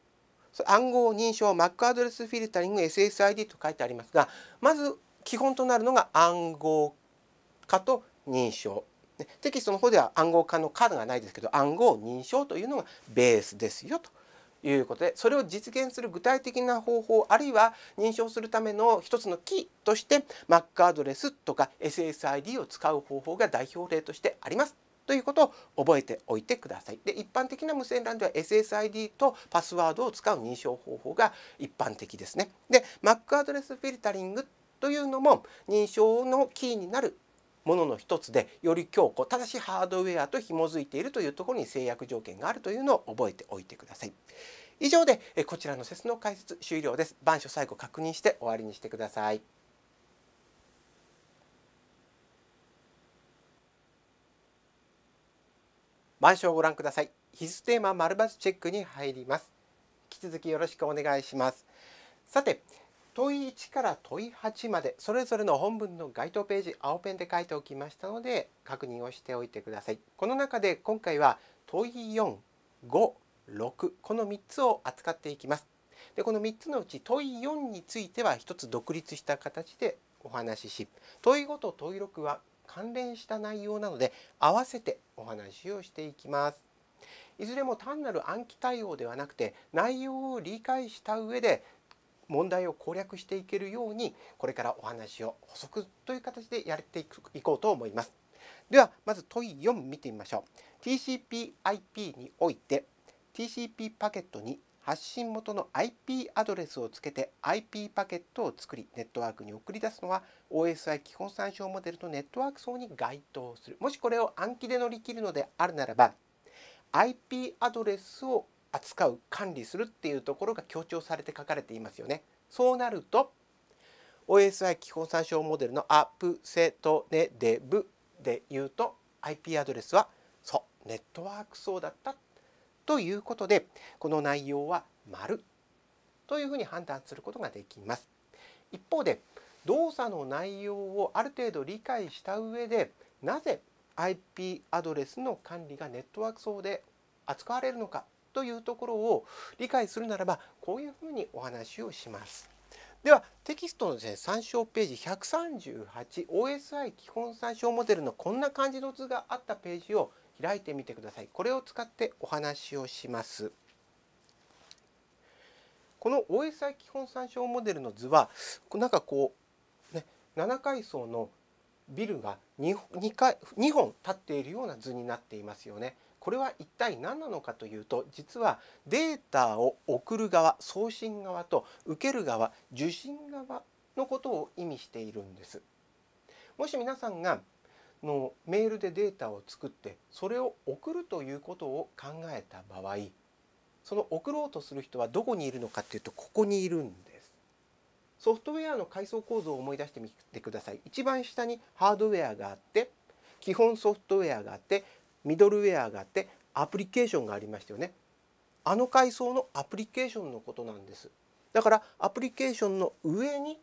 暗号認証 MAC アドレスフィルタリング SSID と書いてありますがまず基本となるのが暗号化と認証テキストの方では暗号化の「化」がないですけど暗号認証というのがベースですよということでそれを実現する具体的な方法あるいは認証するための一つのキーとして Mac アドレスとか SSID を使う方法が代表例としてあります。ということを覚えておいてください。で一般的な無線 LAN では SSID とパスワードを使う認証方法が一般的ですね。で Mac アドレスフィルタリングというのも認証のキーになるものの一つでより強固ただしハードウェアと紐づいているというところに制約条件があるというのを覚えておいてください。以上でこちらの説の解説終了です。板書最後確認して終わりにしてください。板書をご覧ください。必須テーマ丸抜チェックに入ります。引き続きよろしくお願いします。さて問い1から問い8までそれぞれの本文の該当ページ青ペンで書いておきましたので確認をしておいてください。この中で今回は問い4、5、6この3つを扱っていきます。でこの3つのうち問い4については1つ独立した形でお話しし問い5と問い6は関連した内容なので合わせてお話をしていきます。いずれも単なる暗記対応ではなくて内容を理解した上で問題を攻略していけるようにこれからお話を補足という形でやっていくいこうと思います。ではまず問い4見てみましょう。TCP/IP において TCP パケットに発信元の IP アドレスをつけて IP パケットを作りネットワークに送り出すのは OSI 基本参照モデルとネットワーク層に該当するもしこれを暗記で乗り切るのであるならば IP アドレスを扱う管理するっていうところが強調されて書かれていますよね。そうなると OSI 基本参照モデルのアプセトネデブで言うと IP アドレスはそうネットワーク層だったということでこの内容は丸というふうに判断することができます。一方で動作の内容をある程度理解した上でなぜ IP アドレスの管理がネットワーク層で扱われるのかというところを理解するならばこういうふうにお話をします。ではテキストのですね参照ページ 138OSI 基本参照モデルのこんな感じの図があったページを開いてみてください。これを使ってお話をします。この OSI 基本参照モデルの図はなんかこう、ね、7階層のビルが 2, 2, 2本立っているような図になっていますよね。これは一体何なのかというと実はデータを送る側送信側と受ける側受信側のことを意味しているんです。もし皆さんがのメールでデータを作ってそれを送るということを考えた場合その送ろうとする人はどこにいるのかというとここにいるんですソフトウェアの階層構造を思い出してみてください一番下にハードウェアがあって基本ソフトウェアがあってミドルウェアがあってアプリケーションがありましたよねあの階層のアプリケーションのことなんですだからアプリケーションの上に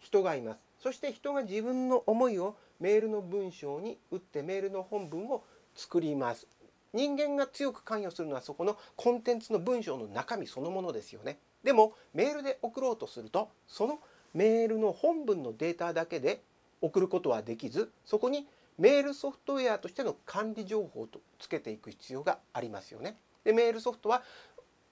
人がいますそして人が自分の思いをメールの文章に打ってメールの本文を作ります人間が強く関与するのはそこのコンテンツの文章の中身そのものですよねでもメールで送ろうとするとそのメールの本文のデータだけで送ることはできずそこにメールソフトウェアとしての管理情報とつけていく必要がありますよね。でメールソフトは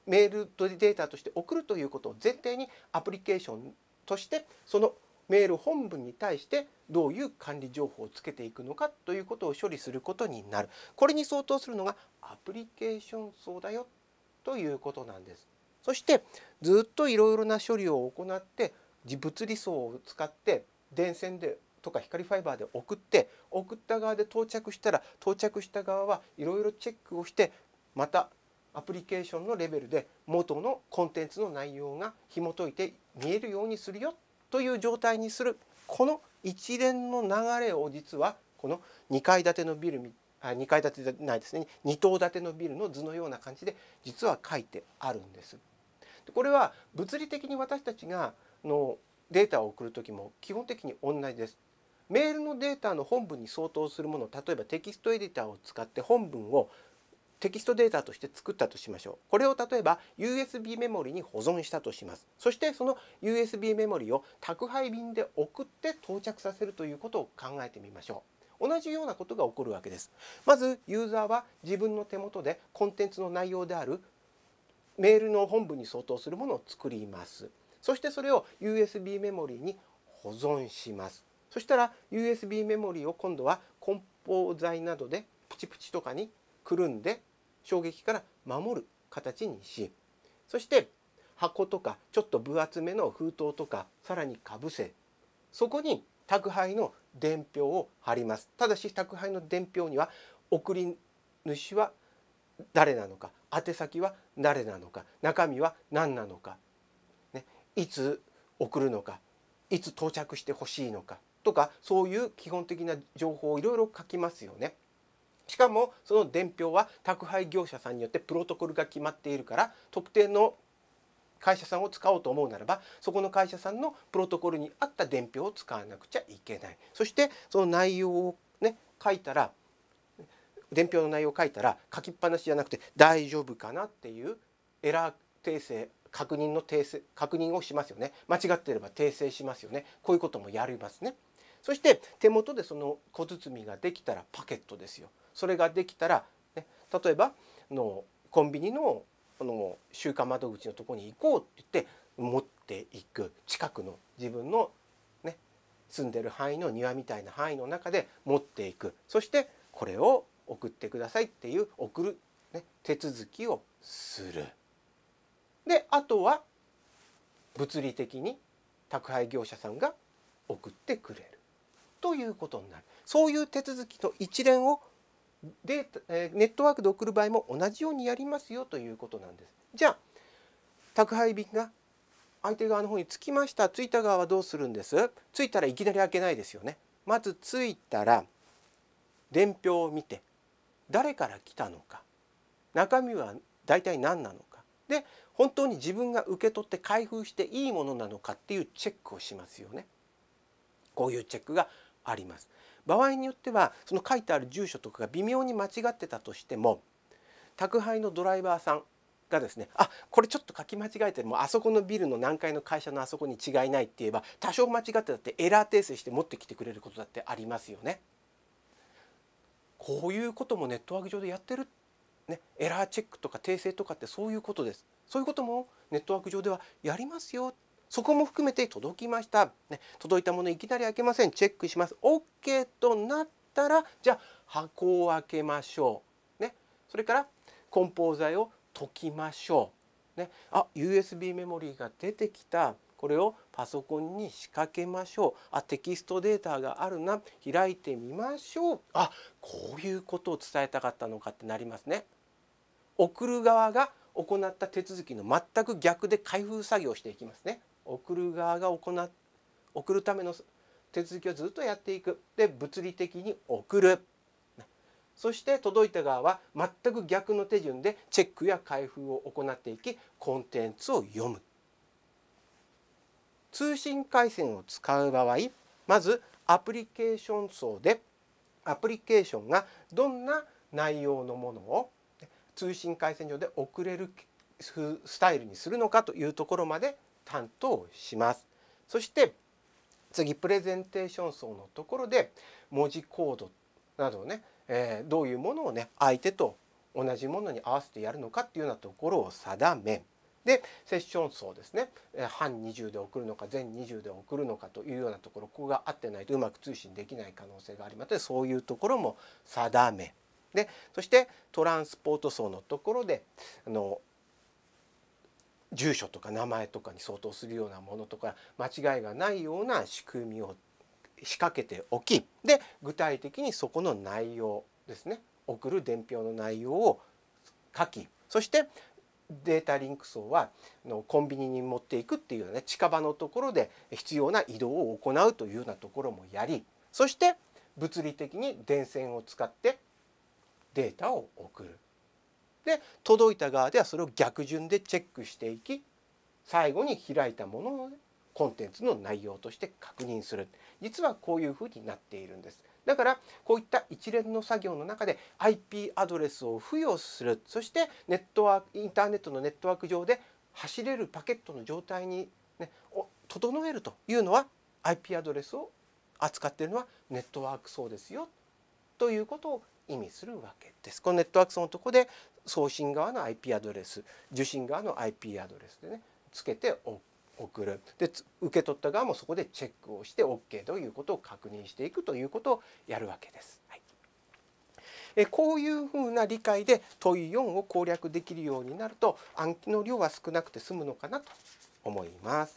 メールデータとして送るということを前提にアプリケーションとしてそのメール本文に対してどういう管理情報をつけていくのかということを処理することになるこれに相当するのがアプリケーション層だよということなんです。そしてずっといろいろな処理を行って物理層を使って電線でとか光ファイバーで送って送った側で到着したら到着した側はいろいろチェックをしてまたアプリケーションのレベルで元のコンテンツの内容が紐解いて見えるようにするよという状態にするこの一連の流れを実はこの2階建てのビルあ2階建てじゃないですね2棟建てのビルの図のような感じで実は書いてあるんです。これは物理的に私たちがのデータを送る時も基本的に同じです。メールのデータの本文に相当するもの例えばテキストエディターを使って本文をテキストデータとして作ったとしましょう。これを例えば USB メモリに保存したとします。そしてその USB メモリを宅配便で送って到着させるということを考えてみましょう。同じようなことが起こるわけです。まずユーザーは自分の手元でコンテンツの内容であるメールの本文に相当するものを作ります。そしてそれを USB メモリに保存します。そしたら USB メモリーを今度は梱包材などでプチプチとかにくるんで衝撃から守る形にしそして箱とかちょっと分厚めの封筒とかさらにかぶせそこに宅配の伝票を貼りますただし宅配の伝票には送り主は誰なのか宛先は誰なのか中身は何なのか、ね、いつ送るのかいつ到着してほしいのかとかそういう基本的な情報をいろいろ書きますよね。しかもその伝票は宅配業者さんによってプロトコルが決まっているから特定の会社さんを使おうと思うならばそこの会社さんのプロトコルに合った伝票を使わなくちゃいけないそしてその内容をね書いたら伝票の内容を書いたら書きっぱなしじゃなくて大丈夫かなっていうエラー訂正確認の訂正確認をしますよね間違ってれば訂正しますよねこういうこともやりますね。そして手元でその小包ができたらパケットですよそれができたら、ね、例えばのコンビニのあの集荷窓口のとこに行こうって言って持っていく近くの自分の、ね、住んでる範囲の庭みたいな範囲の中で持っていくそしてこれを送ってくださいっていう送る、ね、手続きをする。であとは物理的に宅配業者さんが送ってくれる。ということになるそういう手続きの一連をデータ、えネットワークで送る場合も同じようにやりますよということなんです。じゃあ宅配便が相手側の方に着きました着いた側はどうするんです着いたらいきなり開けないですよね。まず着いたら伝票を見て誰から来たのか中身は大体何なのかで本当に自分が受け取って開封していいものなのかっていうチェックをしますよね。こういうチェックがあります。場合によってはその書いてある住所とかが微妙に間違ってたとしても宅配のドライバーさんがですねあこれちょっと書き間違えてもうあそこのビルの何階の会社のあそこに違いないって言えば多少間違ってたってエラー訂正して持ってきてくれることだってありますよね。こういうこともネットワーク上でやってる、ね、エラーチェックとか訂正とかってそういうことです。そういうこともネットワーク上ではやりますよそこも含めて届きました、ね、届いたものいきなり開けませんチェックします OK となったらじゃあ箱を開けましょう、ね、それから梱包材を解きましょう、ね、あ USB メモリーが出てきたこれをパソコンに仕掛けましょうあテキストデータがあるな開いてみましょうあこういうことを伝えたかったのかってなりますね送る側が行った手続きの全く逆で開封作業していきますね。送る側が行送るための手続きをずっとやっていくで物理的に送るそして届いた側は全く逆の手順でチェックや開封を行っていきコンテンツを読む通信回線を使う場合まずアプリケーション層でアプリケーションがどんな内容のものを通信回線上で送れるスタイルにするのかというところまで担当します。そして次プレゼンテーション層のところで文字コードなどをね、えー、どういうものをね相手と同じものに合わせてやるのかっていうようなところを定めでセッション層ですね半20で送るのか全20で送るのかというようなところここが合ってないとうまく通信できない可能性がありますのでそういうところも定めでそしてトランスポート層のところであの住所とか名前とかに相当するようなものとか間違いがないような仕組みを仕掛けておきで具体的にそこの内容ですね送る伝票の内容を書きそしてデータリンク層はコンビニに持っていくっていうような、ね、近場のところで必要な移動を行うというようなところもやりそして物理的に電線を使ってデータを送るで届いた側ではそれを逆順でチェックしていき最後に開いたものをコンテンツの内容として確認する実はこういうふうになっているんです。だからこういった一連の作業の中で IP アドレスを付与するそしてネットワークインターネットのネットワーク上で走れるパケットの状態に、ね、を整えるというのは IP アドレスを扱っているのはネットワーク層ですよということを意味するわけです。このネットワーク層のとこで送信側の IP アドレス受信側の IP アドレスでねつけて送るで受け取った側もそこでチェックをして OK ということを確認していくということをやるわけです。はい、えこういうふうな理解で問い4を攻略できるようになると暗記の量は少なくて済むのかなと思います。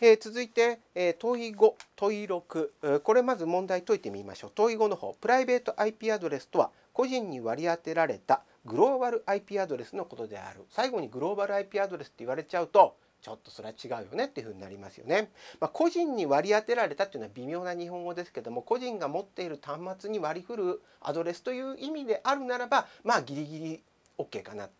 えー、続いて、え問い5問い6、えこれまず問題解いてみましょう問い5の方プライベート IP アドレスとは個人に割り当てられたグローバル IP アドレスのことである最後にグローバル IP アドレスって言われちゃうとちょっとそれは違うよねっていうふになりますよね。まあ、個人に割り当てられたっていうのは微妙な日本語ですけども個人が持っている端末に割り振るアドレスという意味であるならばまあギリギリ OK かなっ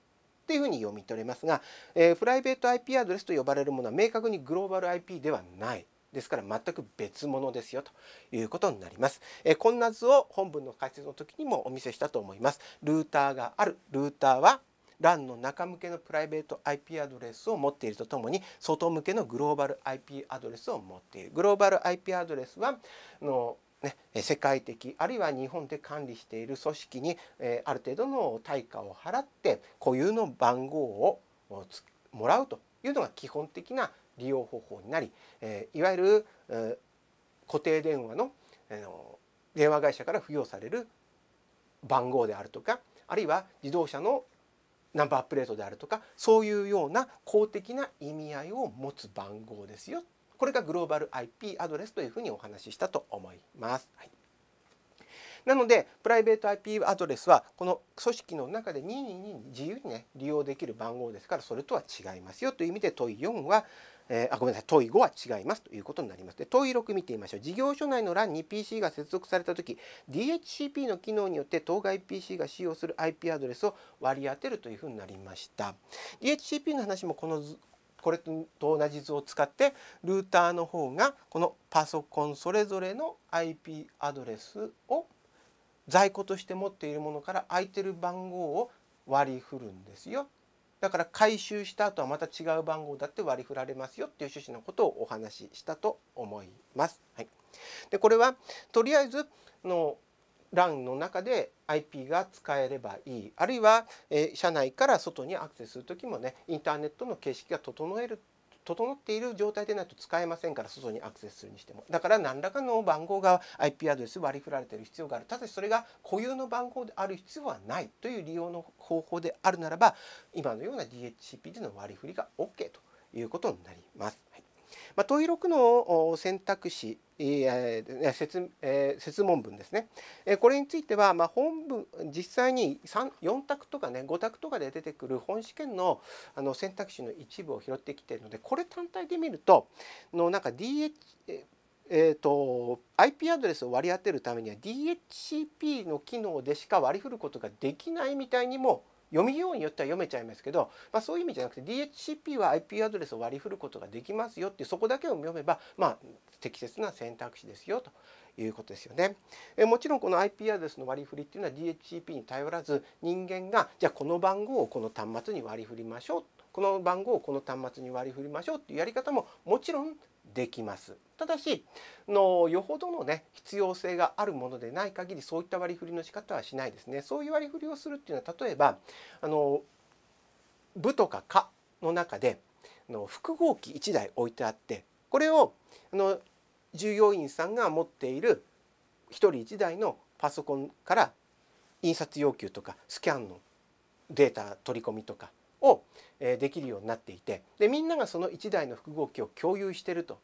ていうふうに読み取れますが、えー、プライベート IP アドレスと呼ばれるものは明確にグローバル IP ではないですから全く別物ですよということになります。えこんな図を本文の解説の時にもお見せしたと思います。ルーターがある。ルーターは LAN の中向けのプライベート IP アドレスを持っているとともに外向けのグローバル IP アドレスを持っている。グローバル IP アドレスはのね、世界的あるいは日本で管理している組織に、えある程度の対価を払って固有の番号をもらうというのが基本的な利用方法になり、えいわゆる、え固定電話の、えの電話会社から付与される番号であるとかあるいは自動車のナンバープレートであるとかそういうような公的な意味合いを持つ番号ですよこれがグローバル IP アドレスというふうにお話ししたと思います。はい、なのでプライベート IP アドレスはこの組織の中で任意に自由にね利用できる番号ですからそれとは違いますよという意味で問い4はえー、あごめんなさい問い5は違いますということになりますで問い6見てみましょう事業所内の欄に PC が接続された時 DHCP の機能によって当該 PC が使用する IP アドレスを割り当てるというふうになりました DHCP の話もこの図これと同じ図を使ってルーターの方がこのパソコンそれぞれの IP アドレスを在庫として持っているものから空いてる番号を割り振るんですよだから回収した後はまた違う番号だって割り振られますよっていう趣旨のことをお話ししたと思います。はい、でこれはとりあえずの欄の中で IP が使えればいいあるいは、えー、社内から外にアクセスする時もねインターネットの形式が整える整っている状態でないと使えませんから外にアクセスするにしてもだから何らかの番号が IP アドレス割り振られてる必要があるただしそれが固有の番号である必要はないという利用の方法であるならば今のような DHCP での割り振りが OK ということになります。まあ、問い6の選択肢え説え説問文ですね、えこれについては、まあ、本文実際に4択とかね5択とかで出てくる本試験のあの選択肢の一部を拾ってきているのでこれ単体で見るとのなんか DH、えーと IP アドレスを割り当てるためには DHCP の機能でしか割り振ることができないみたいにも読みようによっては読めちゃいますけど、まあ、そういう意味じゃなくて DHCP は IP アドレスを割り振ることができますよってそこだけを読めば、まあ、適切な選択肢ですよということですよね。えもちろんこの IP アドレスの割り振りっていうのは DHCP に頼らず人間がじゃあこの番号をこの端末に割り振りましょうこの番号をこの端末に割り振りましょうっていうやり方ももちろんできます。ただしのよほどのね必要性があるものでない限りそういった割り振りの仕方はしないですね。そういう割り振りをするっていうのは例えばあの部とか課の中での複合機1台置いてあってこれをあの従業員さんが持っている1人1台のパソコンから印刷要求とかスキャンのデータ取り込みとかをできるようになっていてでみんながその1台の複合機を共有していると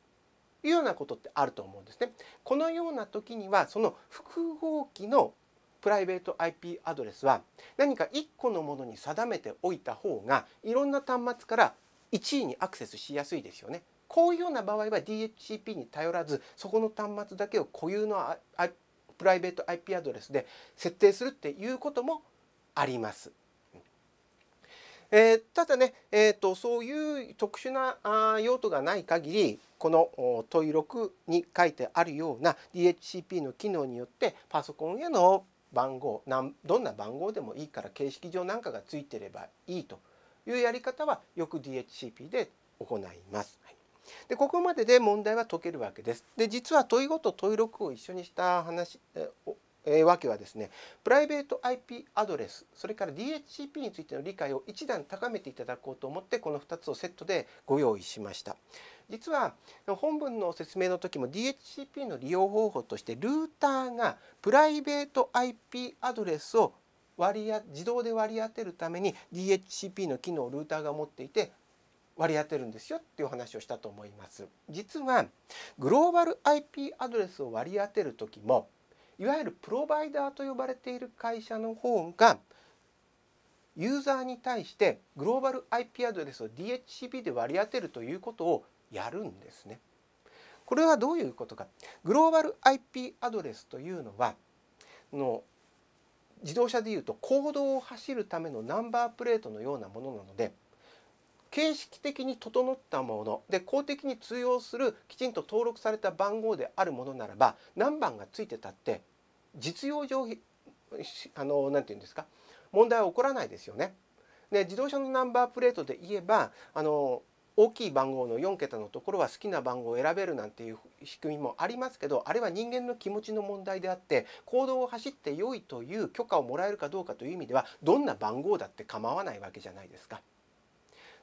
いうようなことってあると思うんですね。このような時にはその複合機のプライベート IP アドレスは何か1個のものに定めておいた方がいろんな端末から1位にアクセスしやすいですよね。こういうような場合は DHCP に頼らずそこの端末だけを固有のプライベート IP アドレスで設定するっていうこともあります。えー、ただね、えーと、そういう特殊なあ用途がない限りこの問い6に書いてあるような DHCP の機能によってパソコンへの番号なんどんな番号でもいいから形式上なんかがついてればいいというやり方はよく DHCP で行います。はいでここまでで問題は解けるわけです。で実は問いごと問い6を一緒にした話えー、わけはですねプライベート IP アドレスそれから DHCP についての理解を一段高めていただこうと思ってこの2つをセットでご用意しました実は本文の説明の時も DHCP の利用方法としてルーターがプライベート IP アドレスを割り自動で割り当てるために DHCP の機能をルーターが持っていて割り当てるんですよっていう話をしたと思います。実はグローバル IP アドレスを割り当てる時もいわゆるプロバイダーと呼ばれている会社の方がユーザーに対してグローバル IP アドレスを DHCP で割り当てるということをやるんですね。これはどういうことか。グローバル IP アドレスというのはの自動車でいうと公道を走るためのナンバープレートのようなものなので形式的に整ったもので公的に通用するきちんと登録された番号であるものならば何番がついてたって実用上あのなんて言うんですか問題は起こらないですよね。で自動車のナンバープレートで言えばあの大きい番号の4桁のところは好きな番号を選べるなんていう仕組みもありますけどあれは人間の気持ちの問題であって行動を走って良いという許可をもらえるかどうかという意味ではどんな番号だって構わないわけじゃないですか。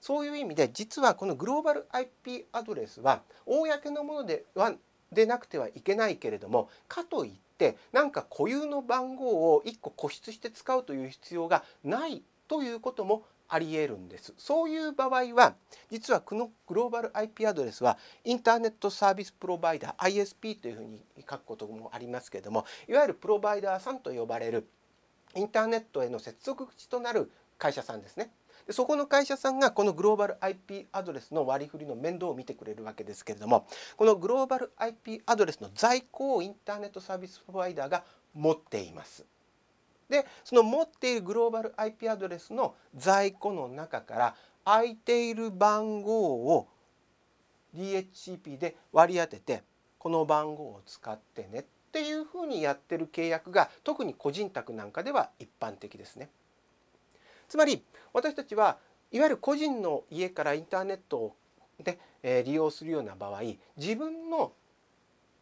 そういう意味で実はこのグローバル IP アドレスは公のものではでなくてはいけないけれどもかといっってなんか固有の番号を1個固執して使うという必要がないということもあり得るんですそういう場合は実はこのグローバル IP アドレスはインターネットサービスプロバイダー ISP というふうに書くこともありますけどもいわゆるプロバイダーさんと呼ばれるインターネットへの接続口となる会社さんですねでそこの会社さんがこのグローバル IP アドレスの割り振りの面倒を見てくれるわけですけれどもこのグローバル IP アドレスの在庫をインターネットサービスプロバイダーが持っています。でその持っているグローバル IP アドレスの在庫の中から空いている番号を DHCP で割り当ててこの番号を使ってねっていうふうにやってる契約が特に個人宅なんかでは一般的ですね。つまり私たちはいわゆる個人の家からインターネットで、え利用するような場合自分の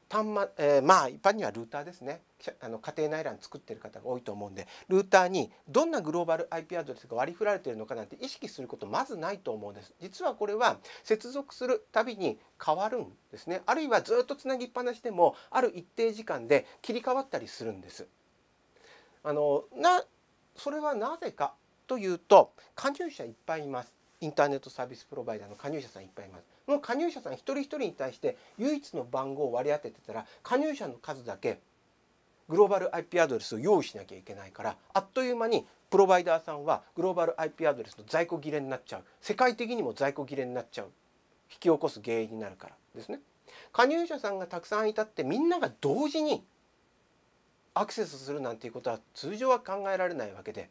端末、えー、まあ一般にはルーターですねあの家庭内欄作ってる方が多いと思うんでルーターにどんなグローバル IP アドレスが割り振られてるのかなんて意識することまずないと思うんです実はこれは接続するたびに変わるんですねあるいはずっとつなぎっぱなしでもある一定時間で切り替わったりするんですあのなそれはなぜかというと加入者いっぱいいますインターネットサービスプロバイダーの加入者さんいっぱいいますこの加入者さん一人一人に対して唯一の番号を割り当ててたら加入者の数だけグローバル IP アドレスを用意しなきゃいけないからあっという間にプロバイダーさんはグローバル IP アドレスの在庫切れになっちゃう世界的にも在庫切れになっちゃう引き起こす原因になるからですね。加入者さんがたくさんいたってみんなが同時にアクセスするなんていうことは通常は考えられないわけで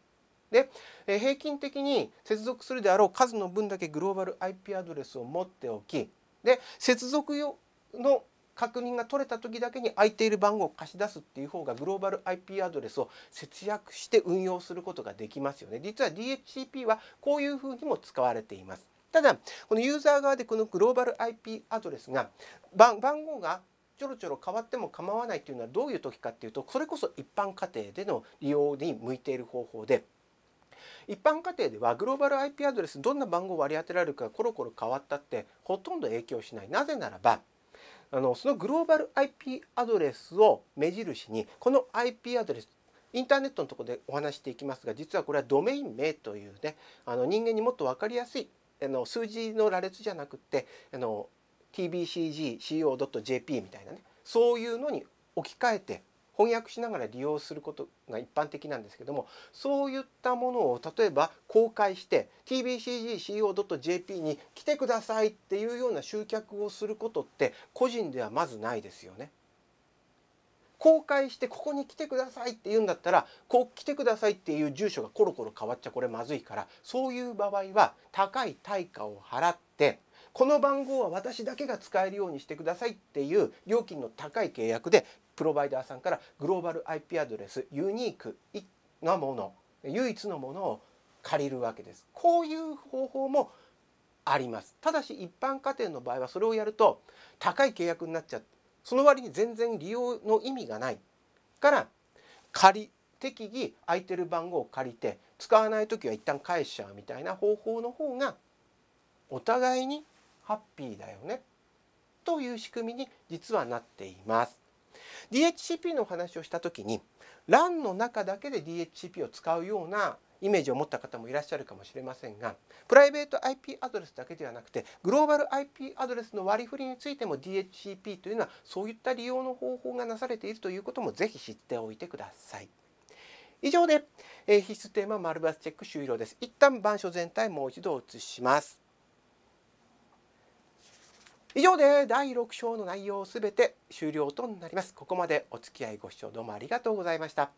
で、え平均的に接続するであろう数の分だけグローバル IP アドレスを持っておきで接続用の確認が取れた時だけに空いている番号を貸し出すっていう方がグローバル IP アドレスを節約して運用することができますよね。実は DHCP はこういうふうにも使われています。ただこのユーザー側でこのグローバル IP アドレスが番号がちょろちょろ変わっても構わないというのはどういう時かっていうとそれこそ一般家庭での利用に向いている方法で一般家庭ではグローバル IP アドレスどんな番号割り当てられるかコロコロ変わったってほとんど影響しないなぜならばあのそのグローバル IP アドレスを目印にこの IP アドレスインターネットのとこでお話していきますが実はこれはドメイン名というねあの人間にもっと分かりやすいあの数字の羅列じゃなくってあの tbcgco.jp みたいなねそういうのに置き換えて翻訳しながら利用することが一般的なんですけどもそういったものを例えば公開して tbcgco.jp に来てくださいっていうような集客をすることって個人ではまずないですよね。公開してここに来てくださいって言うんだったらこう来てくださいっていう住所がコロコロ変わっちゃこれまずいからそういう場合は高い対価を払ってこの番号は私だけが使えるようにしてくださいっていう料金の高い契約でプロバイダーさんからグローバル IP アドレスユニークなもの唯一のものを借りるわけです。こういう方法もあります。ただし一般家庭の場合はそれをやると高い契約になっちゃうその割に全然利用の意味がないから借適宜空いてる番号を借りて使わない時は一旦返しちゃうみたいな方法の方がお互いにハッピーだよねという仕組みに実はなっています。DHCP の話をした時に LAN の中だけで DHCP を使うようなイメージを持った方もいらっしゃるかもしれませんがプライベート IP アドレスだけではなくてグローバル IP アドレスの割り振りについても DHCP というのはそういった利用の方法がなされているということもぜひ知っておいてください。以上で、え必須テーママルバスチェック終了です。一旦版書全体もう一度映します。以上で第6章の内容すべて終了となります。ここまでお付き合いご視聴どうもありがとうございました。